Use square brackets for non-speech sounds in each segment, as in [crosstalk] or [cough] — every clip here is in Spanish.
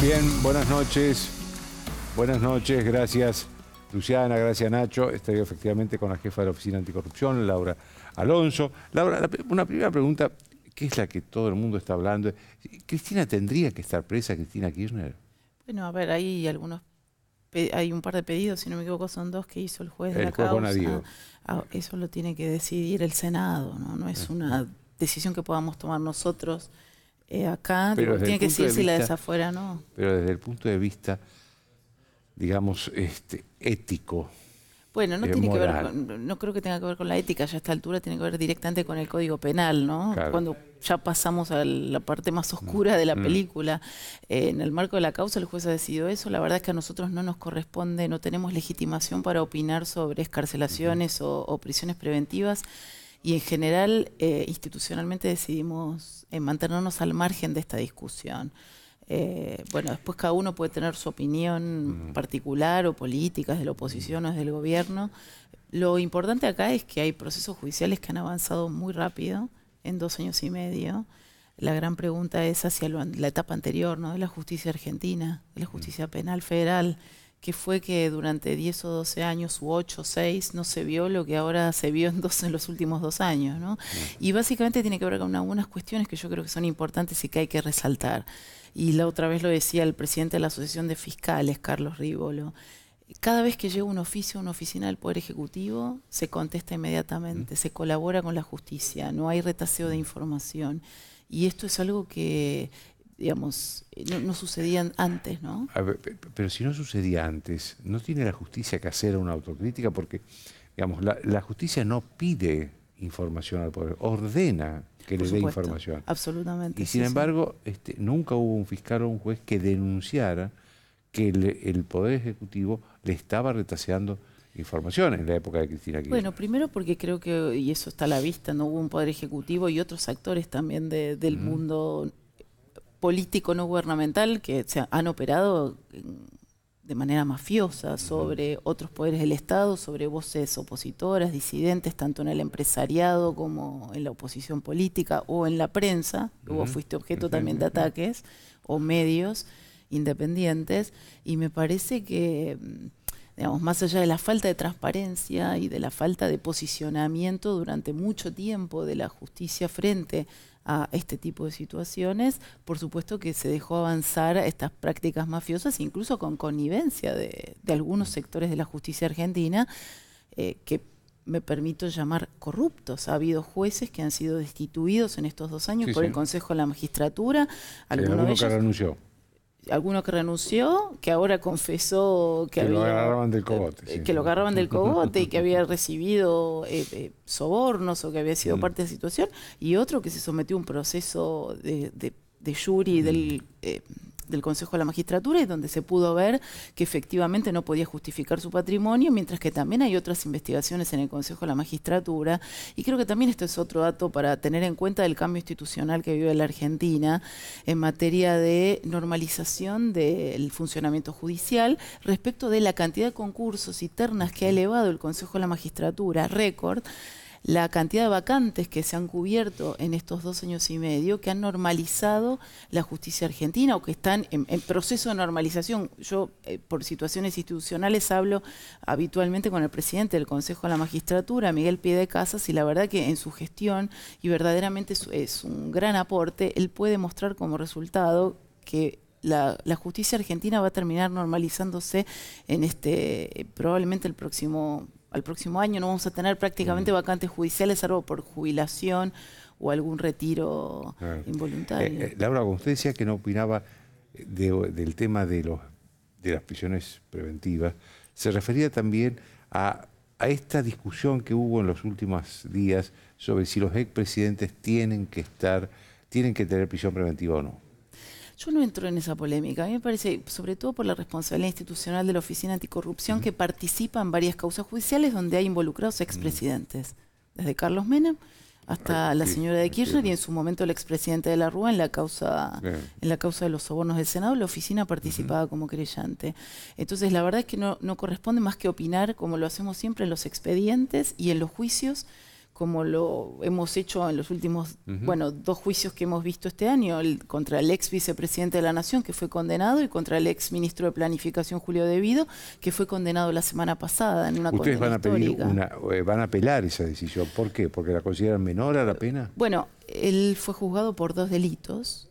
Bien, buenas noches. Buenas noches, gracias Luciana, gracias Nacho. Estoy efectivamente con la jefa de la Oficina Anticorrupción, Laura Alonso. Laura, una primera pregunta, ¿qué es la que todo el mundo está hablando. ¿Cristina tendría que estar presa, Cristina Kirchner? Bueno, a ver, hay algunos hay un par de pedidos, si no me equivoco, son dos que hizo el juez de la causa. Ah, ah, eso lo tiene que decidir el Senado, ¿no? No es ah. una decisión que podamos tomar nosotros eh, acá tiene que decir si la desafuera no. Pero desde el punto de vista, digamos, este, ético. Bueno, no eh, tiene que ver no creo que tenga que ver con la ética, ya a esta altura tiene que ver directamente con el código penal, ¿no? Cuando ya pasamos a la parte más oscura de la mm. película, eh, en el marco de la causa el juez ha decidido eso, la verdad es que a nosotros no nos corresponde, no tenemos legitimación para opinar sobre escarcelaciones o prisiones preventivas. Y en general, eh, institucionalmente decidimos eh, mantenernos al margen de esta discusión. Eh, bueno, después cada uno puede tener su opinión mm. particular o política, de la oposición o del gobierno. Lo importante acá es que hay procesos judiciales que han avanzado muy rápido, en dos años y medio. La gran pregunta es hacia la etapa anterior, ¿no? De la justicia argentina, de la justicia mm. penal federal que fue que durante 10 o 12 años, u 8 o 6, no se vio lo que ahora se vio en, en los últimos dos años. ¿no? Y básicamente tiene que ver con algunas cuestiones que yo creo que son importantes y que hay que resaltar. Y la otra vez lo decía el presidente de la Asociación de Fiscales, Carlos Rívolo, cada vez que llega un oficio un una oficina del Poder Ejecutivo, se contesta inmediatamente, se colabora con la justicia, no hay retaseo de información. Y esto es algo que digamos, eh, no, sucedían antes, ¿no? pero si no sucedía antes, ¿no tiene la justicia que hacer una autocrítica? Porque, digamos, la, justicia no pide información al poder, ordena que le dé información. Absolutamente. Y sin embargo, Este, nunca hubo un fiscal o un juez que denunciara que el, Poder Ejecutivo le estaba retaseando información en la época de Cristina Kirchner. Bueno, primero porque creo que, y eso está a la vista, no hubo un poder ejecutivo y otros actores también del mundo político no gubernamental que se han operado de manera mafiosa sobre otros poderes del Estado, sobre voces opositoras, disidentes, tanto en el empresariado como en la oposición política o en la prensa, vos fuiste objeto también de ataques, o medios independientes, y me parece que, digamos, más allá de la falta de transparencia y de la falta de posicionamiento durante mucho tiempo de la justicia frente a a este tipo de situaciones, por supuesto que se dejó avanzar estas prácticas mafiosas, incluso con connivencia de, algunos mm. sectores de la justicia argentina, eh, que me permito llamar corruptos. Ha habido jueces que han sido destituidos en estos dos años por el Consejo de la Magistratura. de ellos, alguno que renunció, que ahora confesó que, que lo agarraban del cogote. y que había [laughs] recibido eh, eh, sobornos o que había sido mm. parte de la situación, y otro que se sometió a un proceso de, de, de jury del mm. eh, del Consejo de la Magistratura y donde se pudo ver que efectivamente no podía justificar su patrimonio, mientras que también hay otras investigaciones en el Consejo de la Magistratura. Y creo que también esto es otro dato para tener en cuenta del cambio institucional que vive la Argentina en materia de normalización del funcionamiento judicial respecto de la cantidad de concursos y ternas que ha elevado el Consejo de la Magistratura, récord la cantidad de vacantes que se han cubierto en estos dos años y medio, que han normalizado la justicia argentina o que están en, proceso de normalización. Yo, eh, por situaciones institucionales, hablo habitualmente con el presidente del Consejo de la Magistratura, Miguel Pie Casas, y la verdad que en su gestión, y verdaderamente es, un gran aporte, él puede mostrar como resultado que la, la, justicia argentina va a terminar normalizándose en este probablemente el próximo al próximo año no vamos a tener prácticamente vacantes judiciales, salvo por jubilación o algún retiro involuntario. Eh, eh, Laura, usted que no opinaba del tema de, los, de las prisiones preventivas, se refería también a, esta discusión que hubo en los últimos días sobre si los expresidentes tienen que estar, tienen que tener prisión preventiva o no. Yo no entro en esa polémica. A mí me parece, sobre todo por la responsabilidad institucional de la Oficina Anticorrupción, que participa en varias causas judiciales donde hay involucrados expresidentes, desde Carlos Menem hasta la señora de Kirchner y en su momento el expresidente de la Rúa en la causa en la causa de los sobornos del Senado, la oficina participaba como creyente. Entonces, la verdad es que no corresponde más que opinar como lo hacemos siempre en los expedientes y en los juicios como lo hemos hecho en los últimos, bueno, dos juicios que hemos visto este año, el, contra el ex vicepresidente de la Nación, que fue condenado, y contra el ex ministro de Planificación, Julio Devido, que fue condenado la semana pasada en una condena van a eh, van a apelar esa decisión. ¿Por qué? ¿Porque la consideran menor a la pena? Bueno, él fue juzgado por dos delitos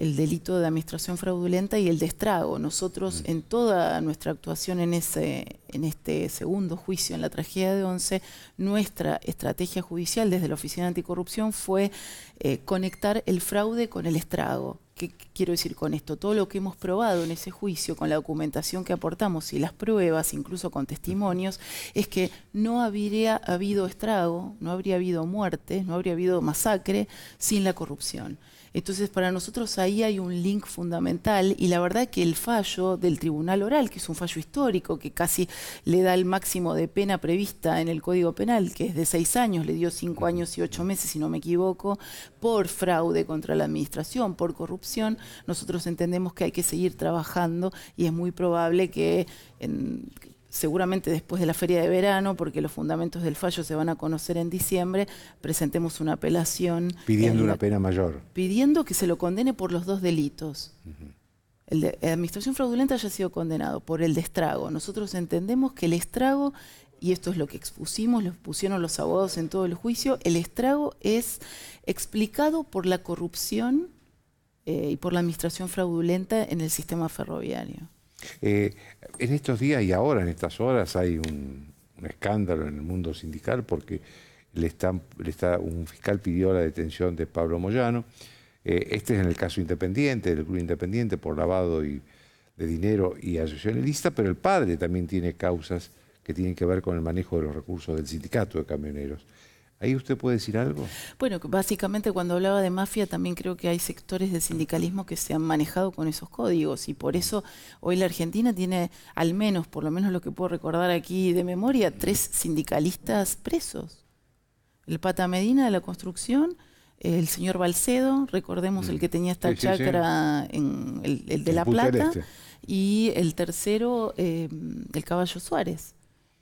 el delito de administración fraudulenta y el de estrago. Nosotros mm. en toda nuestra actuación en, ese, en este segundo juicio, en la tragedia de Once, nuestra estrategia judicial desde la Oficina Anticorrupción fue eh, conectar el fraude con el estrago. ¿Qué quiero decir con esto? Todo lo que hemos probado en ese juicio, con la documentación que aportamos y las pruebas, incluso con testimonios, es que no habría habido estrago, no habría habido muerte, no habría habido masacre sin la corrupción. Entonces, para nosotros ahí hay un link fundamental y la verdad que el fallo del Tribunal Oral, que es un fallo histórico, que casi le da el máximo de pena prevista en el Código Penal, que es de seis años, le dio cinco años y ocho meses, si no me equivoco, por fraude contra la administración, por corrupción, nosotros entendemos que hay que seguir trabajando y es muy probable que en, seguramente después de la feria de verano, porque los fundamentos del fallo se van a conocer en diciembre, presentemos una apelación. Pidiendo una pena mayor. Pidiendo que se lo condene por los dos delitos. La El de administración fraudulenta haya sido condenado por el de estrago. Nosotros entendemos que el estrago, y esto es lo que expusimos, lo expusieron los abogados en todo el juicio, el estrago es explicado por la corrupción eh, y por la administración fraudulenta en el sistema ferroviario. Eh, en estos días y ahora, en estas horas, hay un, escándalo en el mundo sindical porque le está, un fiscal pidió la detención de Pablo Moyano. Eh, este es en el caso independiente, del Club Independiente, por lavado de dinero y asociación pero el padre también tiene causas que tienen que ver con el manejo de los recursos del sindicato de camioneros. Ahí usted puede decir algo. Bueno, básicamente cuando hablaba de mafia también creo que hay sectores de sindicalismo que se han manejado con esos códigos y por mm. eso hoy la Argentina tiene al menos, por lo menos lo que puedo recordar aquí de memoria, mm. tres sindicalistas presos. El Pata Medina de la construcción, el señor Balcedo, recordemos el mm. que tenía esta chacra en el, de La Plata, este. y el tercero, eh, el caballo Suárez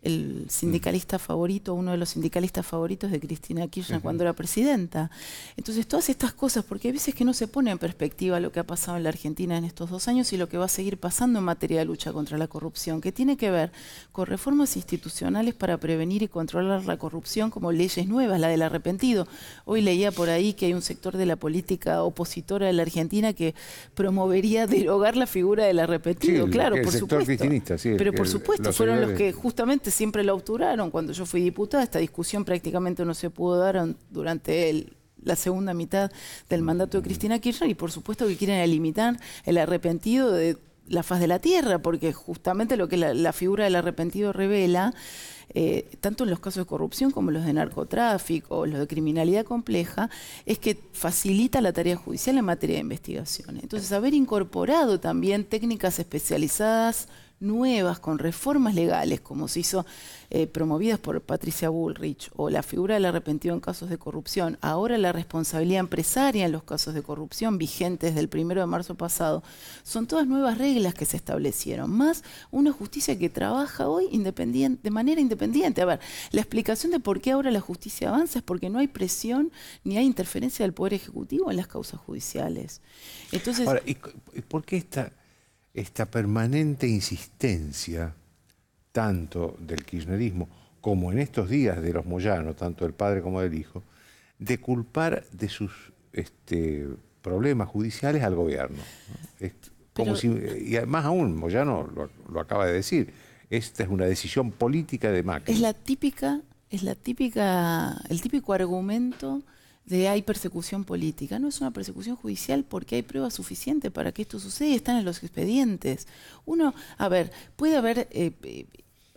el mm. sindicalista favorito, uno de los sindicalistas favoritos de Cristina Kirchner cuando era presidenta. Entonces, todas estas cosas, porque hay veces que no se pone en perspectiva lo que ha pasado en la Argentina en estos dos años y lo que va a seguir pasando en materia de lucha contra la corrupción, que tiene que ver con reformas institucionales para prevenir y controlar la corrupción como leyes nuevas, la del arrepentido. Hoy leía por ahí que hay un sector de la política opositora de la Argentina que promovería derogar la figura del arrepentido, claro, por sector supuesto. Sí, Pero por supuesto, fueron los que justamente este, siempre lo obturaron. Cuando yo fui diputada, esta discusión prácticamente no se pudo dar durante la segunda mitad del mandato de Cristina Kirchner y por supuesto que quieren limitar el arrepentido de la faz de la tierra, porque justamente lo que la, figura del arrepentido revela, eh, tanto en los casos de corrupción como los de narcotráfico, los de criminalidad compleja, es que facilita la tarea judicial en materia de investigación. Entonces, haber incorporado también técnicas especializadas nuevas, con reformas legales, como se hizo eh, promovidas por Patricia Bullrich, o la figura del arrepentido en casos de corrupción, ahora la responsabilidad empresaria en los casos de corrupción vigentes del primero de marzo pasado, son todas nuevas reglas que se establecieron, más una justicia que trabaja hoy de manera independiente. A ver, la explicación de por qué ahora la justicia avanza es porque no hay presión ni hay interferencia del Poder Ejecutivo en las causas judiciales. Entonces, ¿y ¿por qué esta esta permanente insistencia, tanto del kirchnerismo como en estos días de los Moyanos, tanto del padre como del hijo, de culpar de sus este, problemas judiciales al gobierno. como si, y además aún, Moyano lo, lo acaba de decir, esta es una decisión política de Macri. Es la típica, es la típica, el típico argumento de hay persecución política. No es una persecución judicial porque hay pruebas suficientes para que esto suceda y están en los expedientes. Uno, a ver, puede haber eh, eh,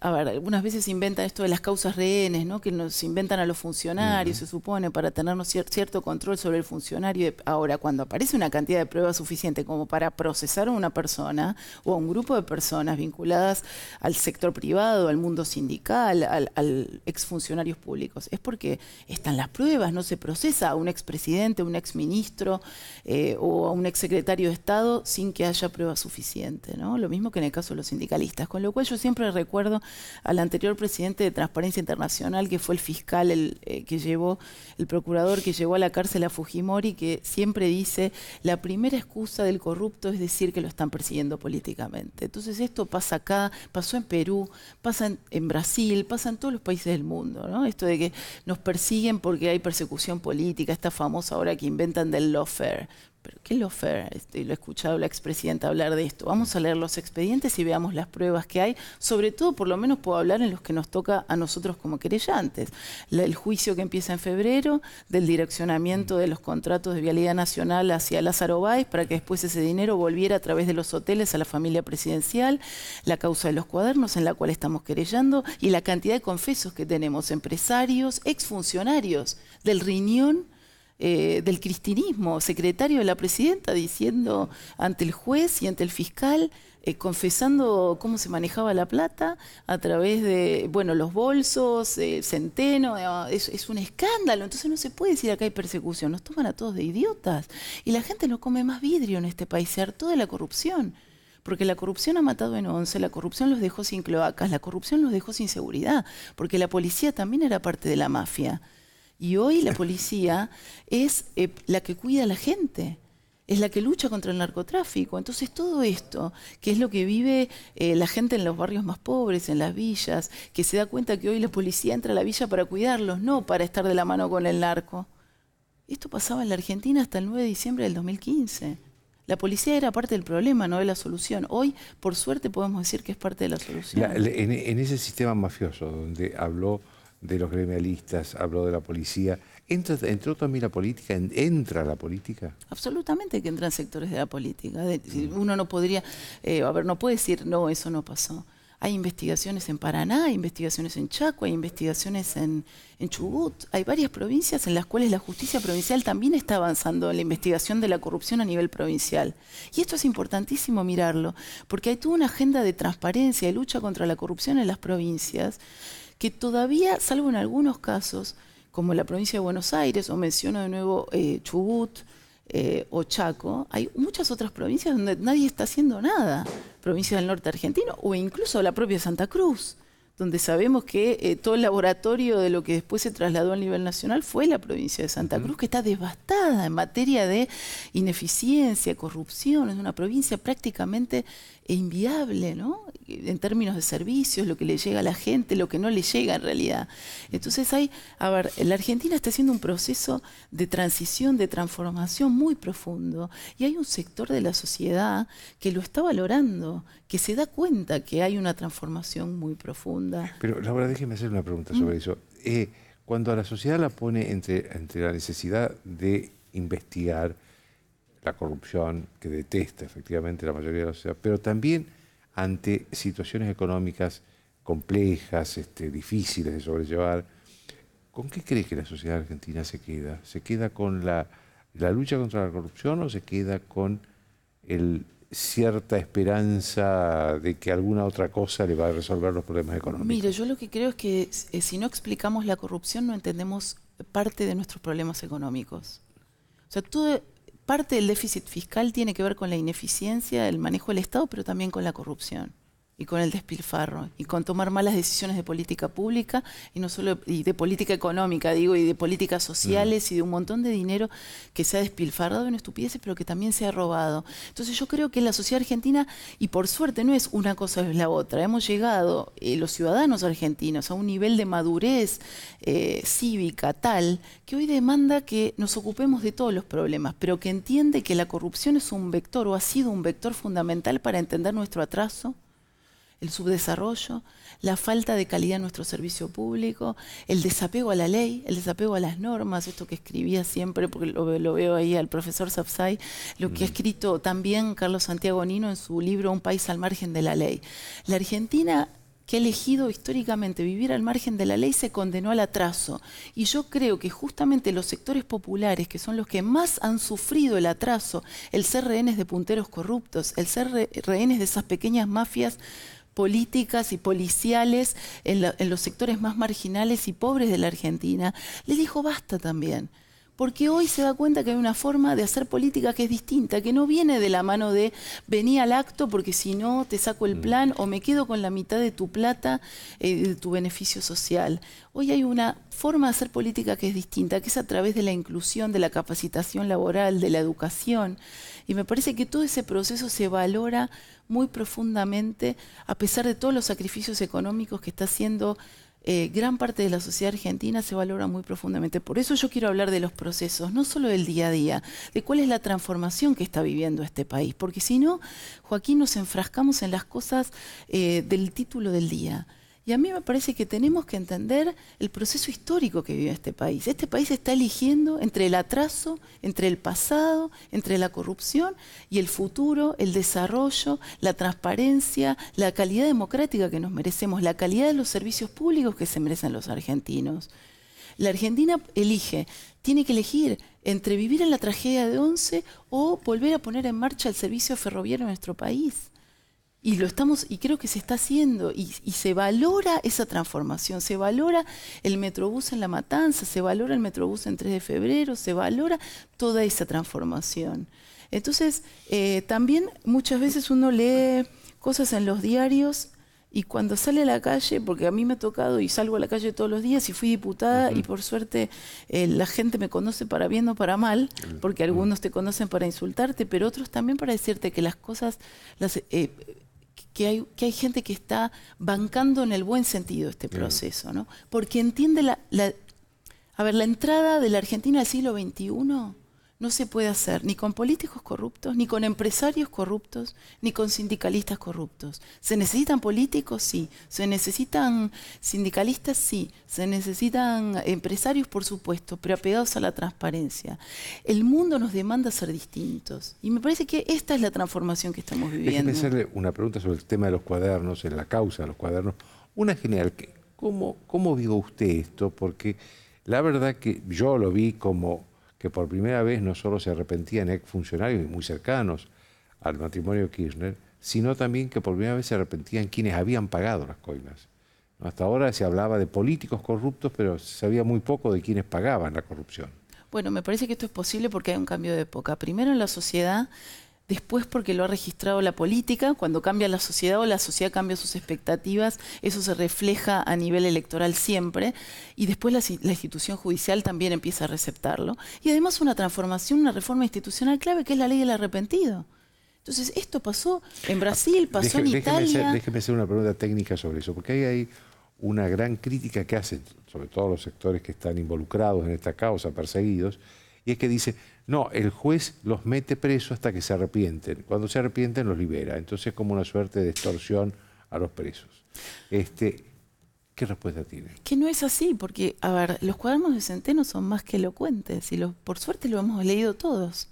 a ver, algunas veces inventan esto de las causas rehenes, ¿no? que nos inventan a los funcionarios, se supone, para tenernos cierto control sobre el funcionario. Ahora, cuando aparece una cantidad de pruebas suficiente como para procesar a una persona o a un grupo de personas vinculadas al sector privado, al mundo sindical, al, exfuncionarios públicos, es porque están las pruebas, no se procesa a un expresidente, un exministro eh, o a un exsecretario de Estado sin que haya pruebas suficiente. ¿no? Lo mismo que en el caso de los sindicalistas, con lo cual yo siempre recuerdo al anterior presidente de Transparencia Internacional, que fue el fiscal el, eh, que llevó, el procurador que llevó a la cárcel a Fujimori, que siempre dice, la primera excusa del corrupto es decir que lo están persiguiendo políticamente. Entonces esto pasa acá, pasó en Perú, pasa en, Brasil, pasa en todos los países del mundo, ¿no? Esto de que nos persiguen porque hay persecución política, esta famosa ahora que inventan del lawfare pero qué fair? este, lo he escuchado la expresidenta hablar de esto. Vamos a leer los expedientes y veamos las pruebas que hay. Sobre todo, por lo menos puedo hablar en los que nos toca a nosotros como querellantes. el juicio que empieza en febrero del direccionamiento de los contratos de vialidad nacional hacia Lázaro Báez para que después ese dinero volviera a través de los hoteles a la familia presidencial. La causa de los cuadernos en la cual estamos querellando y la cantidad de confesos que tenemos, empresarios, exfuncionarios del riñón eh, del cristinismo, secretario de la presidenta, diciendo ante el juez y ante el fiscal, eh, confesando cómo se manejaba la plata a través de, bueno, los bolsos, eh, centeno, es, es, un escándalo, entonces no se puede decir acá hay persecución, nos toman a todos de idiotas y la gente no come más vidrio en este país, se hartó de la corrupción porque la corrupción ha matado en once, la corrupción los dejó sin cloacas, la corrupción los dejó sin seguridad, porque la policía también era parte de la mafia. Y hoy la policía es eh, la que cuida a la gente, es la que lucha contra el narcotráfico. Entonces todo esto, que es lo que vive eh, la gente en los barrios más pobres, en las villas, que se da cuenta que hoy la policía entra a la villa para cuidarlos, no para estar de la mano con el narco. Esto pasaba en la Argentina hasta el 9 de diciembre del 2015. La policía era parte del problema, no de la solución. Hoy, por suerte, podemos decir que es parte de la solución. en, ese sistema mafioso donde habló de los gremialistas, habló de la policía. ¿Entra, ¿Entró también la política? ¿Entra la política? Absolutamente que entran sectores de la política. Mm. Uno no podría, eh, a ver, no puede decir, no, eso no pasó. Hay investigaciones en Paraná, hay investigaciones en Chaco, hay investigaciones en, en Chubut. Mm. Hay varias provincias en las cuales la justicia provincial también está avanzando en la investigación de la corrupción a nivel provincial. Y esto es importantísimo mirarlo, porque hay toda una agenda de transparencia y lucha contra la corrupción en las provincias que todavía, salvo en algunos casos, como la provincia de Buenos Aires, o menciono de nuevo eh, Chubut eh, o Chaco, hay muchas otras provincias donde nadie está haciendo nada, provincias del norte argentino, o incluso la propia Santa Cruz, donde sabemos que eh, todo el laboratorio de lo que después se trasladó a nivel nacional fue la provincia de Santa Cruz, que está devastada en materia de ineficiencia, corrupción, es una provincia prácticamente e inviable, ¿no? En términos de servicios, lo que le llega a la gente, lo que no le llega en realidad. Entonces hay, a ver, la Argentina está haciendo un proceso de transición, de transformación muy profundo y hay un sector de la sociedad que lo está valorando, que se da cuenta que hay una transformación muy profunda. Pero Laura, déjeme hacer una pregunta sobre mm. eso. Eh, cuando a la sociedad la pone entre, entre la necesidad de investigar, la corrupción, que detesta efectivamente la mayoría de la sociedad, pero también ante situaciones económicas complejas, este, difíciles de sobrellevar. ¿Con qué crees que la sociedad argentina se queda? ¿Se queda con la, lucha contra la corrupción o se queda con cierta esperanza de que alguna otra cosa le va a resolver los problemas económicos. Mire, yo lo que creo es que eh, si no explicamos la corrupción no entendemos parte de nuestros problemas económicos. O sea, tú parte del déficit fiscal tiene que ver con la ineficiencia del manejo del Estado, pero también con la corrupción y con el despilfarro y con tomar malas decisiones de política pública y no solo y de política económica, digo, y de políticas sociales mm. y de un montón de dinero que se ha despilfarrado en estupideces, pero que también se ha robado. Entonces yo creo que la sociedad argentina y por suerte no es una cosa es la otra. Hemos llegado eh, los ciudadanos argentinos a un nivel de madurez eh, cívica tal que hoy demanda que nos ocupemos de todos los problemas, pero que entiende que la corrupción es un vector o ha sido un vector fundamental para entender nuestro atraso el subdesarrollo, la falta de calidad en nuestro servicio público, el desapego a la ley, el desapego a las normas, esto que escribía siempre, porque lo, veo ahí al profesor Sapsay, lo que ha escrito también Carlos Santiago Nino en su libro Un país al margen de la ley. La Argentina que ha elegido históricamente vivir al margen de la ley se condenó al atraso. Y yo creo que justamente los sectores populares, que son los que más han sufrido el atraso, el ser rehenes de punteros corruptos, el ser rehenes de esas pequeñas mafias políticas y policiales en, los sectores más marginales y pobres de la Argentina, le dijo basta también porque hoy se da cuenta que hay una forma de hacer política que es distinta, que no viene de la mano de venir al acto porque si no te saco el mm. plan o me quedo con la mitad de tu plata, y eh, de tu beneficio social. Hoy hay una forma de hacer política que es distinta, que es a través de la inclusión, de la capacitación laboral, de la educación. Y me parece que todo ese proceso se valora muy profundamente a pesar de todos los sacrificios económicos que está haciendo eh, gran parte de la sociedad argentina se valora muy profundamente. Por eso yo quiero hablar de los procesos, no solo del día a día, de cuál es la transformación que está viviendo este país, porque si no, Joaquín, nos enfrascamos en las cosas eh, del título del día. Y a mí me parece que tenemos que entender el proceso histórico que vive este país. Este país está eligiendo entre el atraso, entre el pasado, entre la corrupción y el futuro, el desarrollo, la transparencia, la calidad democrática que nos merecemos, la calidad de los servicios públicos que se merecen los argentinos. La Argentina elige, tiene que elegir entre vivir en la tragedia de 11 o volver a poner en marcha el servicio ferroviario en nuestro país. Y lo estamos, y creo que se está haciendo, y, se valora esa transformación, se valora el Metrobús en La Matanza, se valora el Metrobús en 3 de febrero, se valora toda esa transformación. Entonces, eh, también muchas veces uno lee cosas en los diarios y cuando sale a la calle, porque a mí me ha tocado y salgo a la calle todos los días y fui diputada y por suerte eh, la gente me conoce para bien o para mal, porque algunos te conocen para insultarte, pero otros también para decirte que las cosas, las, eh, que hay, que hay gente que está bancando en el buen sentido este proceso, ¿no? Porque entiende la, la, a ver, la entrada de la Argentina al siglo XXI no se puede hacer ni con políticos corruptos, ni con empresarios corruptos, ni con sindicalistas corruptos. ¿Se necesitan políticos? Sí. ¿Se necesitan sindicalistas? Sí. ¿Se necesitan empresarios? Por supuesto, pero apegados a la transparencia. El mundo nos demanda ser distintos. Y me parece que esta es la transformación que estamos viviendo. Déjeme hacerle una pregunta sobre el tema de los cuadernos, en la causa de los cuadernos. Una general, ¿cómo, cómo vio usted esto? Porque la verdad que yo lo vi como que por primera vez no solo se arrepentían ex funcionarios y muy cercanos al matrimonio Kirchner, sino también que por primera vez se arrepentían quienes habían pagado las coimas. Hasta ahora se hablaba de políticos corruptos, pero se sabía muy poco de quienes pagaban la corrupción. Bueno, me parece que esto es posible porque hay un cambio de época. Primero en la sociedad después porque lo ha registrado la política, cuando cambia la sociedad o la sociedad cambia sus expectativas, eso se refleja a nivel electoral siempre, y después la, institución judicial también empieza a receptarlo. Y además una transformación, una reforma institucional clave que es la ley del arrepentido. Entonces, esto pasó en Brasil, pasó en Italia. Déjeme hacer, una pregunta técnica sobre eso, porque ahí hay una gran crítica que hacen, sobre todo los sectores que están involucrados en esta causa, perseguidos, y es que dice, no, el juez los mete presos hasta que se arrepienten. Cuando se arrepienten los libera. Entonces es como una suerte de extorsión a los presos. Este, ¿Qué respuesta tiene? Que no es así, porque, a ver, los cuadernos de Centeno son más que elocuentes y los, por suerte lo hemos leído todos.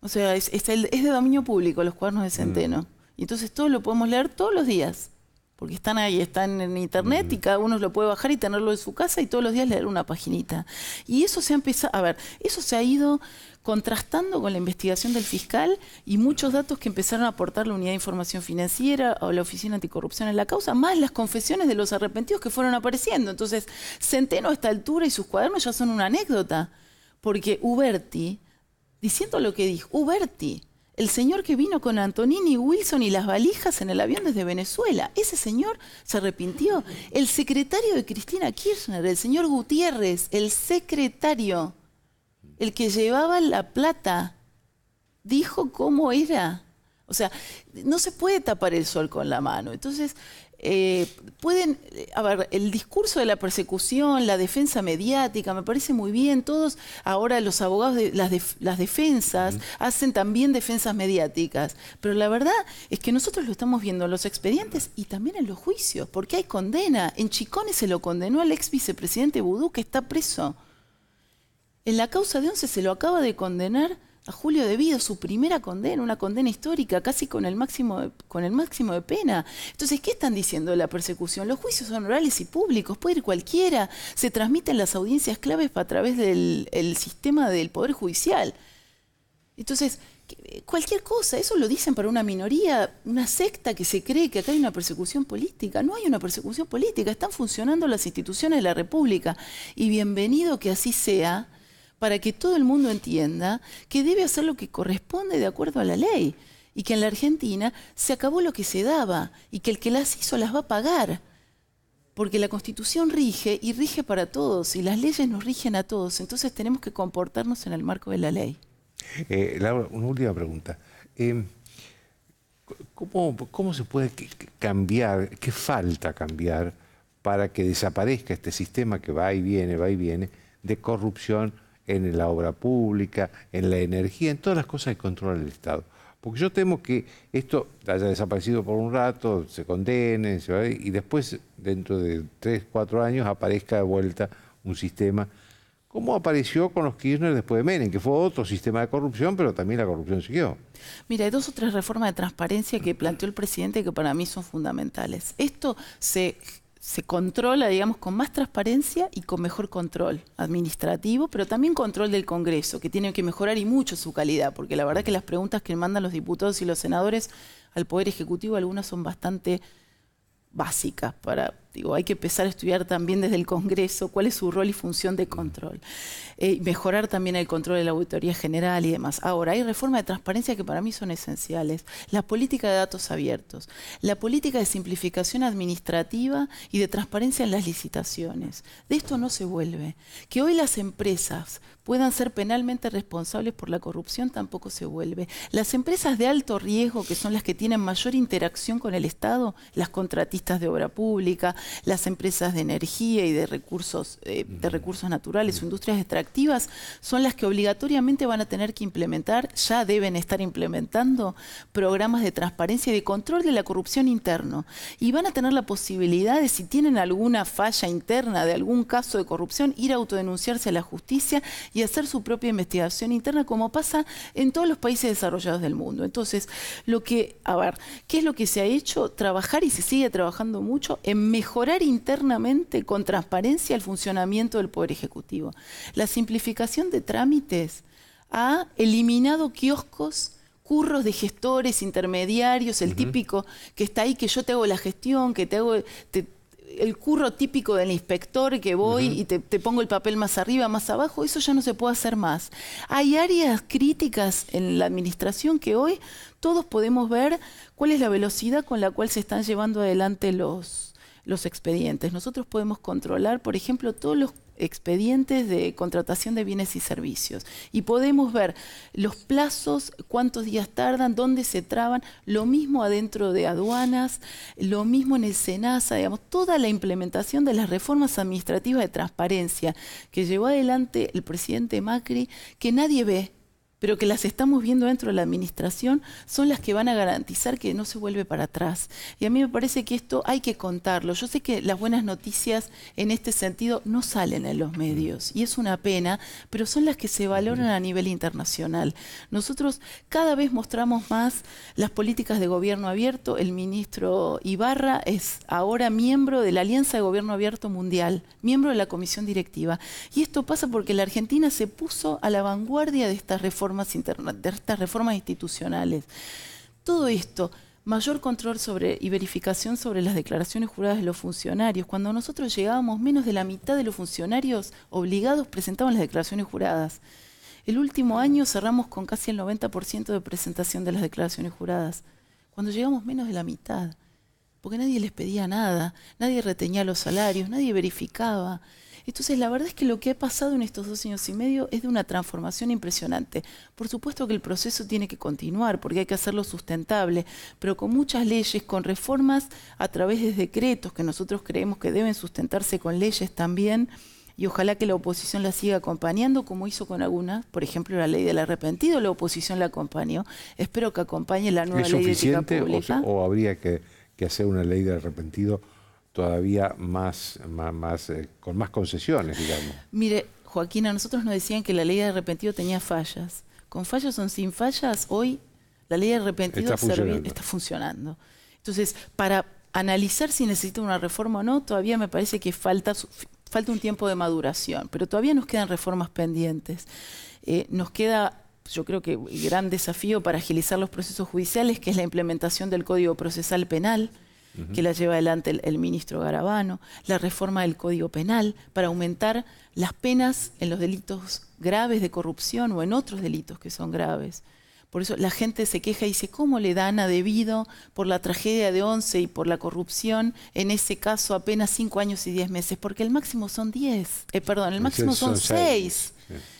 O sea, es, de dominio público los cuadernos de mm. Centeno. Y entonces todos lo podemos leer todos los días porque están ahí, están en internet y cada uno lo puede bajar y tenerlo en su casa y todos los días leer una paginita. Y eso se ha empezado, a ver, eso se ha ido contrastando con la investigación del fiscal y muchos datos que empezaron a aportar la Unidad de Información Financiera o la Oficina Anticorrupción en la causa, más las confesiones de los arrepentidos que fueron apareciendo. Entonces, Centeno a esta altura y sus cuadernos ya son una anécdota, porque Uberti, diciendo lo que dijo, Uberti, el señor que vino con Antonini Wilson y las valijas en el avión desde Venezuela. Ese señor se arrepintió. El secretario de Cristina Kirchner, el señor Gutiérrez, el secretario, el que llevaba la plata, dijo cómo era. O sea, no se puede tapar el sol con la mano. Entonces, eh, pueden, eh, a ver, el discurso de la persecución, la defensa mediática, me parece muy bien, todos ahora los abogados de las, defensas hacen también defensas mediáticas, pero la verdad es que nosotros lo estamos viendo en los expedientes y también en los juicios, porque hay condena, en Chicones se lo condenó al ex vicepresidente Vudú que está preso, en la causa de Once se lo acaba de condenar a Julio Debido su primera condena, una condena histórica, casi con el, máximo de, con el máximo de pena. Entonces, ¿qué están diciendo la persecución? Los juicios son orales y públicos, puede ir cualquiera, se transmiten las audiencias claves a través del sistema del Poder Judicial. Entonces, eh, cualquier cosa, eso lo dicen para una minoría, una secta que se cree que acá hay una persecución política. No hay una persecución política, están funcionando las instituciones de la República. Y bienvenido que así sea, para que todo el mundo entienda que debe hacer lo que corresponde de acuerdo a la ley y que en la Argentina se acabó lo que se daba y que el que las hizo las va a pagar. Porque la Constitución rige y rige para todos y las leyes nos rigen a todos, entonces tenemos que comportarnos en el marco de la ley. Eh, Laura, una última pregunta. Em, ¿cómo, ¿Cómo se puede cambiar, qué falta cambiar para que desaparezca este sistema que va y viene, va y viene, de corrupción, en la obra pública, en la energía, en todas las cosas que controla el Estado. Porque yo temo que esto haya desaparecido por un rato, se condene y después, dentro de tres, cuatro años, aparezca de vuelta un sistema como apareció con los Kirchner después de Menem, que fue otro sistema de corrupción, pero también la corrupción siguió. Mira, hay dos o tres reformas de transparencia que planteó el presidente que para mí son fundamentales. Esto se se controla, digamos, con más transparencia y con mejor control administrativo, pero también control del Congreso, que tiene que mejorar y mucho su calidad, porque la verdad que las preguntas que mandan los diputados y los senadores al Poder Ejecutivo, algunas son bastante básicas para, digo, hay que empezar a estudiar también desde el Congreso cuál es su rol y función de mm. control. Eh, mejorar también el control de la auditoría general y demás. Ahora, hay reformas de transparencia que para mí son esenciales. La política de datos abiertos, la política de simplificación administrativa y de transparencia en las licitaciones. De esto no se vuelve. Que hoy las empresas puedan ser penalmente responsables por la corrupción tampoco se vuelve. Las empresas de alto riesgo, que son las que tienen mayor interacción con el Estado, las contratistas de obra pública, las empresas de energía y de recursos, eh, de recursos naturales o industrias extractivas son las que obligatoriamente van a tener que implementar, ya deben estar implementando programas de transparencia y de control de la corrupción interno. Y van a tener la posibilidad de, si tienen alguna falla interna de algún caso de corrupción, ir a autodenunciarse a la justicia y hacer su propia investigación interna, como pasa en todos los países desarrollados del mundo. Entonces, lo que, a ver, ¿qué es lo que se ha hecho? Trabajar y se sigue trabajando mucho en mejorar mejorar internamente con transparencia el funcionamiento del Poder Ejecutivo. La simplificación de trámites ha eliminado kioscos curros de gestores, intermediarios, el típico que está ahí, que yo te hago la gestión, que te hago, el curro típico del inspector que voy y te, pongo el papel más arriba, más abajo, eso ya no se puede hacer más. Hay áreas críticas en la administración que hoy todos podemos ver cuál es la velocidad con la cual se están llevando adelante los, los expedientes. Nosotros podemos controlar, por ejemplo, todos los expedientes de contratación de bienes y servicios. Y podemos ver los plazos, cuántos días tardan, dónde se traban, lo mismo adentro de aduanas, lo mismo en el SENASA, digamos, toda la implementación de las reformas administrativas de transparencia que llevó adelante el presidente Macri, que nadie ve, pero que las estamos viendo dentro de la administración, son las que van a garantizar que no se vuelve para atrás. Y a mí me parece que esto hay que contarlo. Yo sé que las buenas noticias en este sentido no salen en los medios, y es una pena, pero son las que se valoran a nivel internacional. Nosotros cada vez mostramos más las políticas de gobierno abierto. El ministro Ibarra es ahora miembro de la Alianza de Gobierno Abierto Mundial, miembro de la comisión directiva. Y esto pasa porque la Argentina se puso a la vanguardia de estas reformas de estas reformas institucionales. Todo esto, mayor control sobre y verificación sobre las declaraciones juradas de los funcionarios. Cuando nosotros llegábamos, menos de la mitad de los funcionarios obligados presentaban las declaraciones juradas. El último año cerramos con casi el 90% de presentación de las declaraciones juradas. Cuando llegamos, menos de la mitad. Porque nadie les pedía nada, nadie retenía los salarios, nadie verificaba. Entonces, la verdad es que lo que ha pasado en estos dos años y medio es de una transformación impresionante. Por supuesto que el proceso tiene que continuar, porque hay que hacerlo sustentable, pero con muchas leyes, con reformas a través de decretos que nosotros creemos que deben sustentarse con leyes también y ojalá que la oposición la siga acompañando, como hizo con alguna, por ejemplo, la ley del arrepentido, la oposición la acompañó. Espero que acompañe la nueva ley de ética O, habría que, que, hacer una ley del arrepentido todavía más, eh, con más concesiones, digamos. Mire, Joaquín, a nosotros nos decían que la ley de arrepentido tenía fallas. Con fallas o sin fallas, hoy la ley de arrepentido está funcionando. Entonces, para analizar si necesita una reforma o no, todavía me parece que falta, falta un tiempo de maduración, pero todavía nos quedan reformas pendientes. Eh, nos queda yo creo que el gran desafío para agilizar los procesos judiciales, que es la implementación del Código Procesal Penal, que la lleva adelante el, ministro Garabano, la reforma del Código Penal para aumentar las penas en los delitos graves de corrupción o en otros delitos que son graves. Por eso la gente se queja y dice, ¿cómo le dan a debido por la tragedia de Once y por la corrupción? En ese caso apenas cinco años y diez meses, porque el máximo son 10, eh, perdón, el máximo son seis.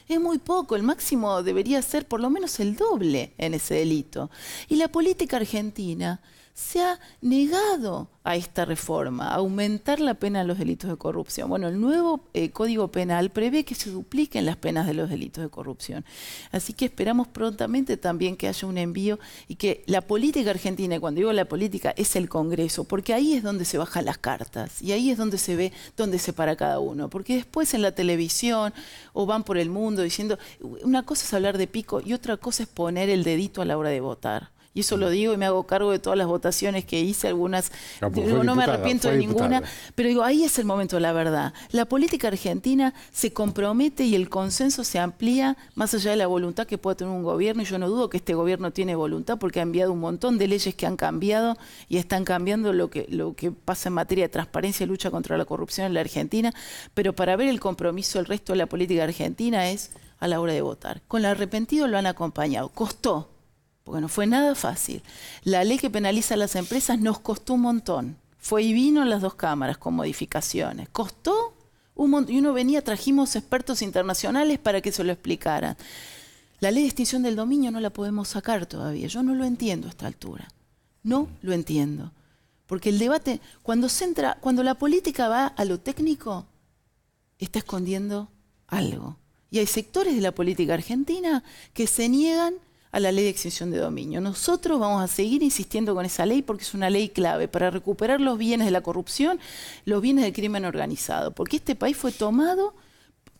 Es muy poco, el máximo debería ser por lo menos el doble en ese delito. Y la política argentina se ha negado a esta reforma, a aumentar la pena de los delitos de corrupción. Bueno, el nuevo eh, Código Penal prevé que se dupliquen las penas de los delitos de corrupción. Así que esperamos prontamente también que haya un envío y que la política argentina, cuando digo la política, es el Congreso, porque ahí es donde se bajan las cartas y ahí es donde se ve dónde se para cada uno. Porque después en la televisión o van por el mundo diciendo, una cosa es hablar de pico y otra cosa es poner el dedito a la hora de votar y eso lo digo y me hago cargo de todas las votaciones que hice, algunas, ah, pues no, me arrepiento de ninguna, pero digo, ahí es el momento de la verdad. La política argentina se compromete y el consenso se amplía más allá de la voluntad que pueda tener un gobierno, y yo no dudo que este gobierno tiene voluntad porque ha enviado un montón de leyes que han cambiado y están cambiando lo que, lo que pasa en materia de transparencia y lucha contra la corrupción en la Argentina, pero para ver el compromiso del resto de la política argentina es a la hora de votar. Con el arrepentido lo han acompañado. Costó, porque no fue nada fácil. La ley que penaliza a las empresas nos costó un montón. Fue y vino en las dos cámaras con modificaciones. Costó un montón. Y uno venía, trajimos expertos internacionales para que se lo explicaran. La ley de extinción del dominio no la podemos sacar todavía. Yo no lo entiendo a esta altura. No lo entiendo. Porque el debate, cuando, se cuando la política va a lo técnico, está escondiendo algo. Y hay sectores de la política argentina que se niegan a la ley de extinción de dominio. Nosotros vamos a seguir insistiendo con esa ley porque es una ley clave para recuperar los bienes de la corrupción, los bienes del crimen organizado, porque este país fue tomado,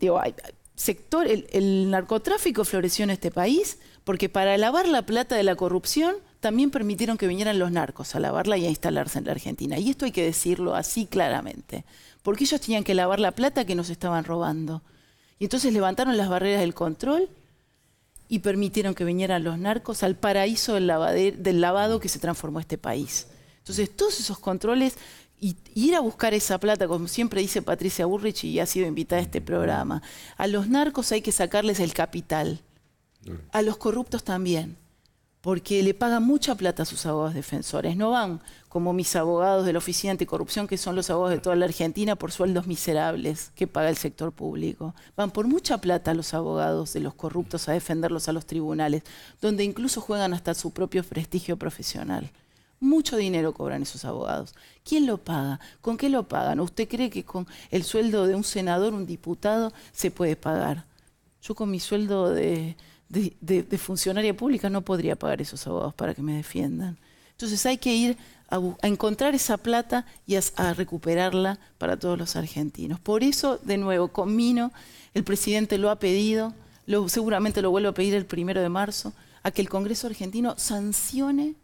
digo, sector, el, el narcotráfico floreció en este país porque para lavar la plata de la corrupción también permitieron que vinieran los narcos a lavarla y a instalarse en la Argentina. Y esto hay que decirlo así claramente, porque ellos tenían que lavar la plata que nos estaban robando. Y entonces levantaron las barreras del control y permitieron que vinieran los narcos al paraíso del, lavado que se transformó este país. Entonces, todos esos controles y, y ir a buscar esa plata, como siempre dice Patricia Burrich y ha sido invitada a este programa, a los narcos hay que sacarles el capital, a los corruptos también porque le pagan mucha plata a sus abogados defensores. No van como mis abogados de la Oficina Anticorrupción, que son los abogados de toda la Argentina, por sueldos miserables que paga el sector público. Van por mucha plata los abogados de los corruptos a defenderlos a los tribunales, donde incluso juegan hasta su propio prestigio profesional. Mucho dinero cobran esos abogados. ¿Quién lo paga? ¿Con qué lo pagan? ¿Usted cree que con el sueldo de un senador, un diputado, se puede pagar? Yo con mi sueldo de de, funcionaria pública no podría pagar esos abogados para que me defiendan. Entonces hay que ir a, encontrar esa plata y a, recuperarla para todos los argentinos. Por eso, de nuevo, conmino, el presidente lo ha pedido, lo, seguramente lo vuelvo a pedir el primero de marzo, a que el Congreso argentino sancione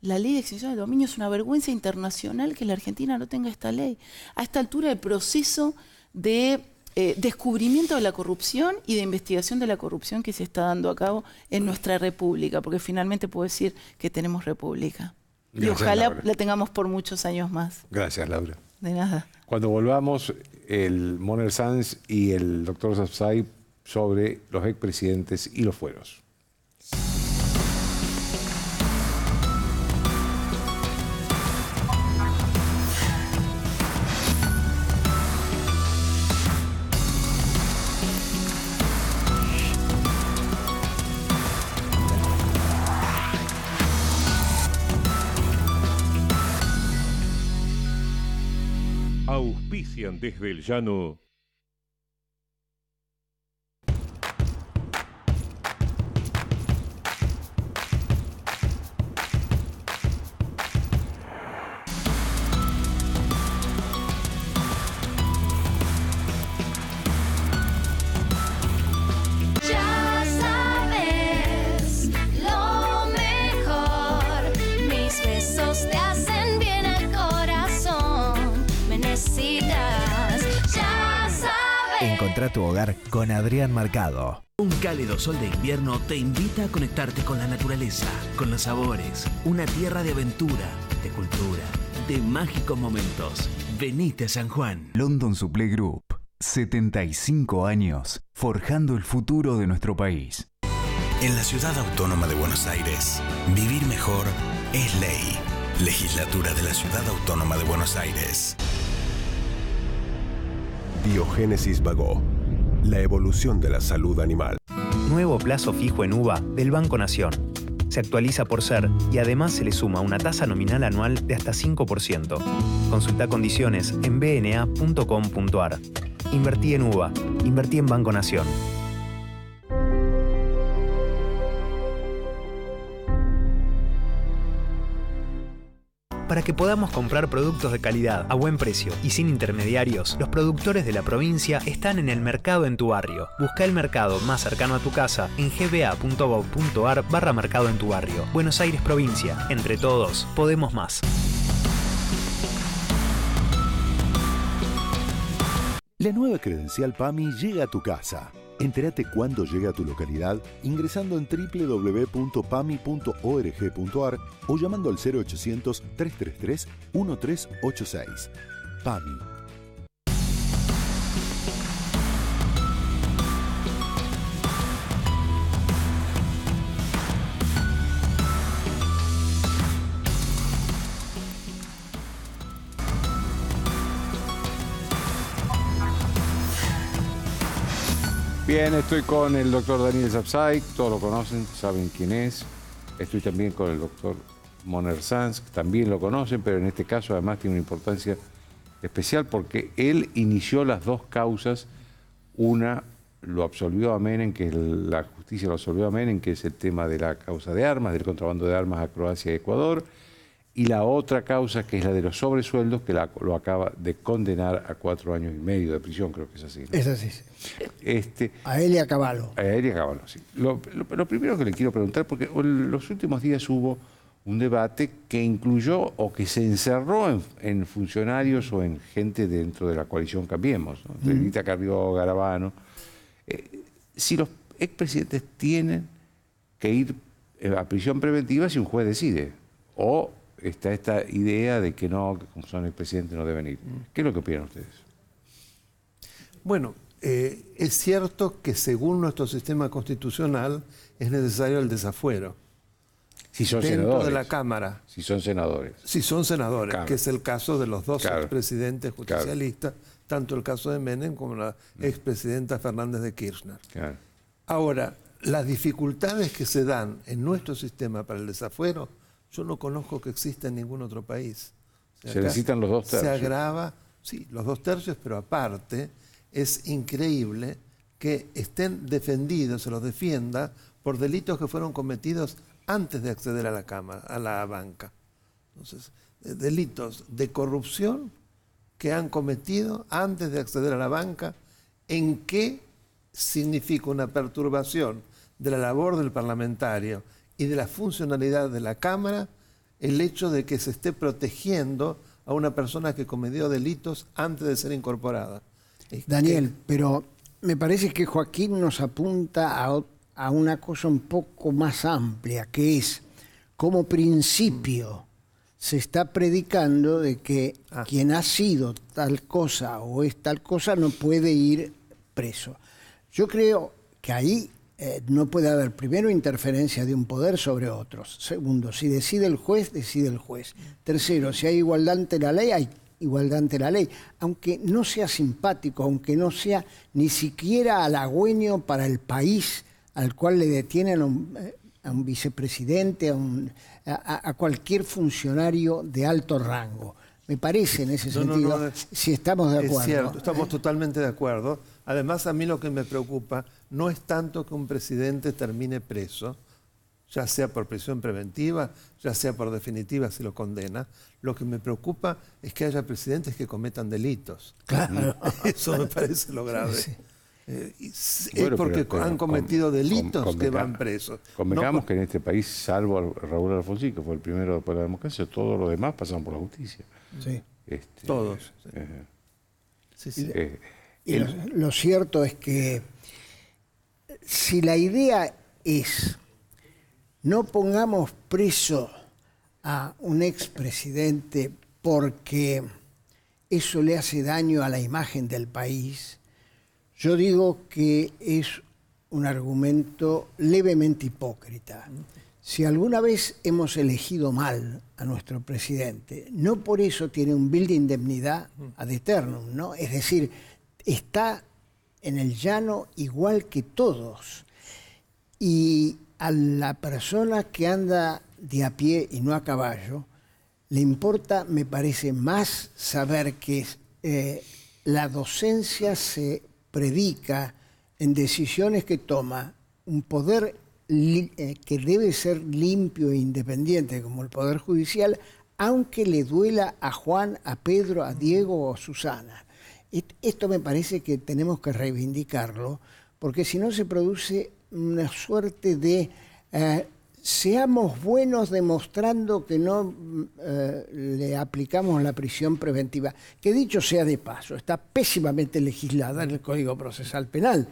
la ley de extinción del dominio. Es una vergüenza internacional que la Argentina no tenga esta ley. A esta altura el proceso de eh, descubrimiento de la corrupción y de investigación de la corrupción que se está dando a cabo en nuestra república, porque finalmente puedo decir que tenemos república. y ojalá la tengamos por muchos años más. Gracias, Laura. De nada. Cuando volvamos, el Moner Sanz y el doctor Sapsay sobre los expresidentes y los fueros. desde Leander llano tu hogar con Adrián Marcado. Un cálido sol de invierno te invita a conectarte con la naturaleza, con los sabores, una tierra de aventura, de cultura, de mágicos momentos. Venite a San Juan. London Supply Group, 75 años, forjando el futuro de nuestro país. En la ciudad autónoma de Buenos Aires, vivir mejor es ley. Legislatura de la Ciudad Autónoma de Buenos Aires. Biogénesis Vagó. La evolución de la salud animal. Nuevo plazo fijo en UVA del Banco Nación. Se actualiza por ser y además se le suma una tasa nominal anual de hasta 5%. Consulta condiciones en bna.com.ar. Invertí en UVA. Invertí en Banco Nación. para que podamos comprar productos de calidad a buen precio y sin intermediarios, los productores de la provincia están en el mercado en tu barrio. Busca el mercado más cercano a tu casa en gba.gov.ar barra mercado en tu barrio. Buenos Aires Provincia. Entre todos, podemos más. La nueva credencial PAMI llega a tu casa Entérate cuándo llega a tu localidad ingresando en www.pami.org.ar o llamando al 0800 333 1386. PAMI Bien, estoy con el doctor Daniel Zapsay, todos lo conocen, saben quién es. Estoy también con el doctor Moner Sanz, también lo conocen, pero en este caso además tiene una importancia especial porque él inició las dos causas. Una lo absolvió a Menem, que es la justicia lo absolvió a Menem, que es el tema de la causa de armas, del contrabando de armas a Croacia y Ecuador y la otra causa que es la de los sobresueldos, que lo acaba de condenar a cuatro años y medio de prisión, creo que es así. Es así. Sí. Este, a él y a Caballo. A él y a Caballo, sí. Lo, primero que le quiero preguntar, porque en los últimos días hubo un debate que incluyó o que se encerró en, funcionarios o en gente dentro de la coalición Cambiemos, ¿no? de Rita Carrió, Garabano. Eh, si los expresidentes tienen que ir eh, a prisión preventiva si un juez decide, o está esta idea de que no, que como son el presidente no deben ir. Mm. ¿Qué es lo que opinan ustedes? Bueno, eh, es cierto que según nuestro sistema constitucional es necesario el desafuero. Si son dentro senadores. de la Cámara. Si son senadores. Si son senadores, que es el caso de los dos expresidentes judicialistas tanto el caso de Menem como la mm. expresidenta Fernández de Kirchner. Ahora, las dificultades que se dan en nuestro sistema para el desafuero yo no conozco que exista en ningún otro país. se necesitan los dos tercios. Se agrava, sí, los dos tercios, pero aparte es increíble que estén defendidos, se los defienda por delitos que fueron cometidos antes de acceder a la cámara, a la banca. Entonces, delitos de corrupción que han cometido antes de acceder a la banca, en qué significa una perturbación de la labor del parlamentario y de la funcionalidad de la Cámara el hecho de que se esté protegiendo a una persona que cometió delitos antes de ser incorporada. Daniel, pero me parece que Joaquín nos apunta a, una cosa un poco más amplia, que es, como principio, se está predicando de que ah. quien ha sido tal cosa o es tal cosa no puede ir preso. Yo creo que ahí eh, no puede haber, primero, interferencia de un poder sobre otros. Segundo, si decide el juez, decide el juez. Tercero, si hay igualdad ante la ley, hay igualdad ante la ley. Aunque no sea simpático, aunque no sea ni siquiera halagüeño para el país al cual le detienen a un, eh, vicepresidente, a, a, cualquier funcionario de alto rango. Me parece en ese sentido, si estamos de acuerdo. estamos ¿eh? totalmente de acuerdo Además, a mí lo que me preocupa no es tanto que un presidente termine preso, ya sea por prisión preventiva, ya sea por definitiva si lo condena. Lo que me preocupa es que haya presidentes que cometan delitos. Claro. [laughs] Eso me parece lo grave. Eh, es porque han cometido delitos que van presos. Convengamos que en este país, salvo Raúl Alfonsín, que fue el primero después de la democracia, todos los demás pasaron por la justicia. Sí. Este, todos. sí, eh, sí. Eh, lo, cierto es que si la idea es no pongamos preso a un expresidente porque eso le hace daño a la imagen del país, yo digo que es un argumento levemente hipócrita. Si alguna vez hemos elegido mal a nuestro presidente, no por eso tiene un bill de indemnidad ad eternum, ¿no? Es decir, está en el llano igual que todos. Y a la persona que anda de a pie y no a caballo, le importa, me parece, más saber que eh, la docencia se predica en decisiones que toma un poder eh, que debe ser limpio e independiente, como el Poder Judicial, aunque le duela a Juan, a Pedro, a Diego o a Susana. Esto me parece que tenemos que reivindicarlo, porque si no se produce una suerte de eh, seamos buenos demostrando que no eh, le aplicamos la prisión preventiva, que dicho sea de paso, está pésimamente legislada en el Código Procesal Penal,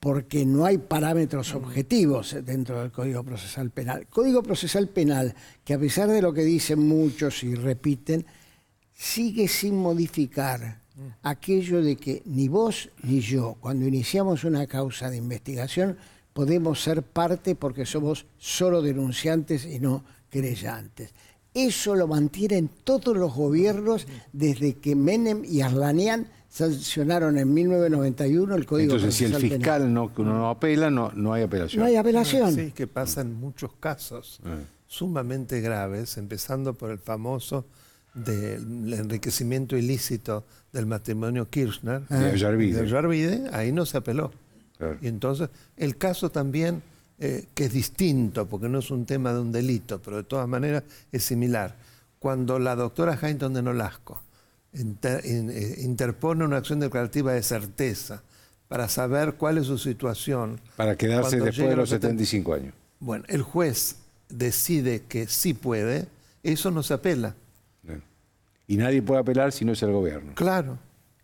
porque no hay parámetros objetivos dentro del Código Procesal Penal. Código Procesal Penal, que a pesar de lo que dicen muchos y repiten, sigue sin modificar aquello de que ni vos ni yo, cuando iniciamos una causa de investigación, podemos ser parte porque somos solo denunciantes y no creyentes. Eso lo mantienen todos los gobiernos desde que Menem y Arlanian sancionaron en 1991 el Código Entonces, si el fiscal no, no apela, no, hay apelación. No hay apelación. Sí, que pasan muchos casos eh. sumamente graves, empezando por el famoso del enriquecimiento ilícito del matrimonio Kirchner, ah. de Yarvide. ahí no se apeló. Y entonces, el caso también, eh, que es distinto, porque no es un tema de un delito, pero de todas maneras es similar. Cuando la doctora Hainton de Nolasco eh, interpone una acción declarativa de certeza para saber cuál es su situación. Para quedarse después de los 75 años. Bueno, el juez decide que sí puede, eso no se apela y nadie puede apelar si no es el gobierno. Claro.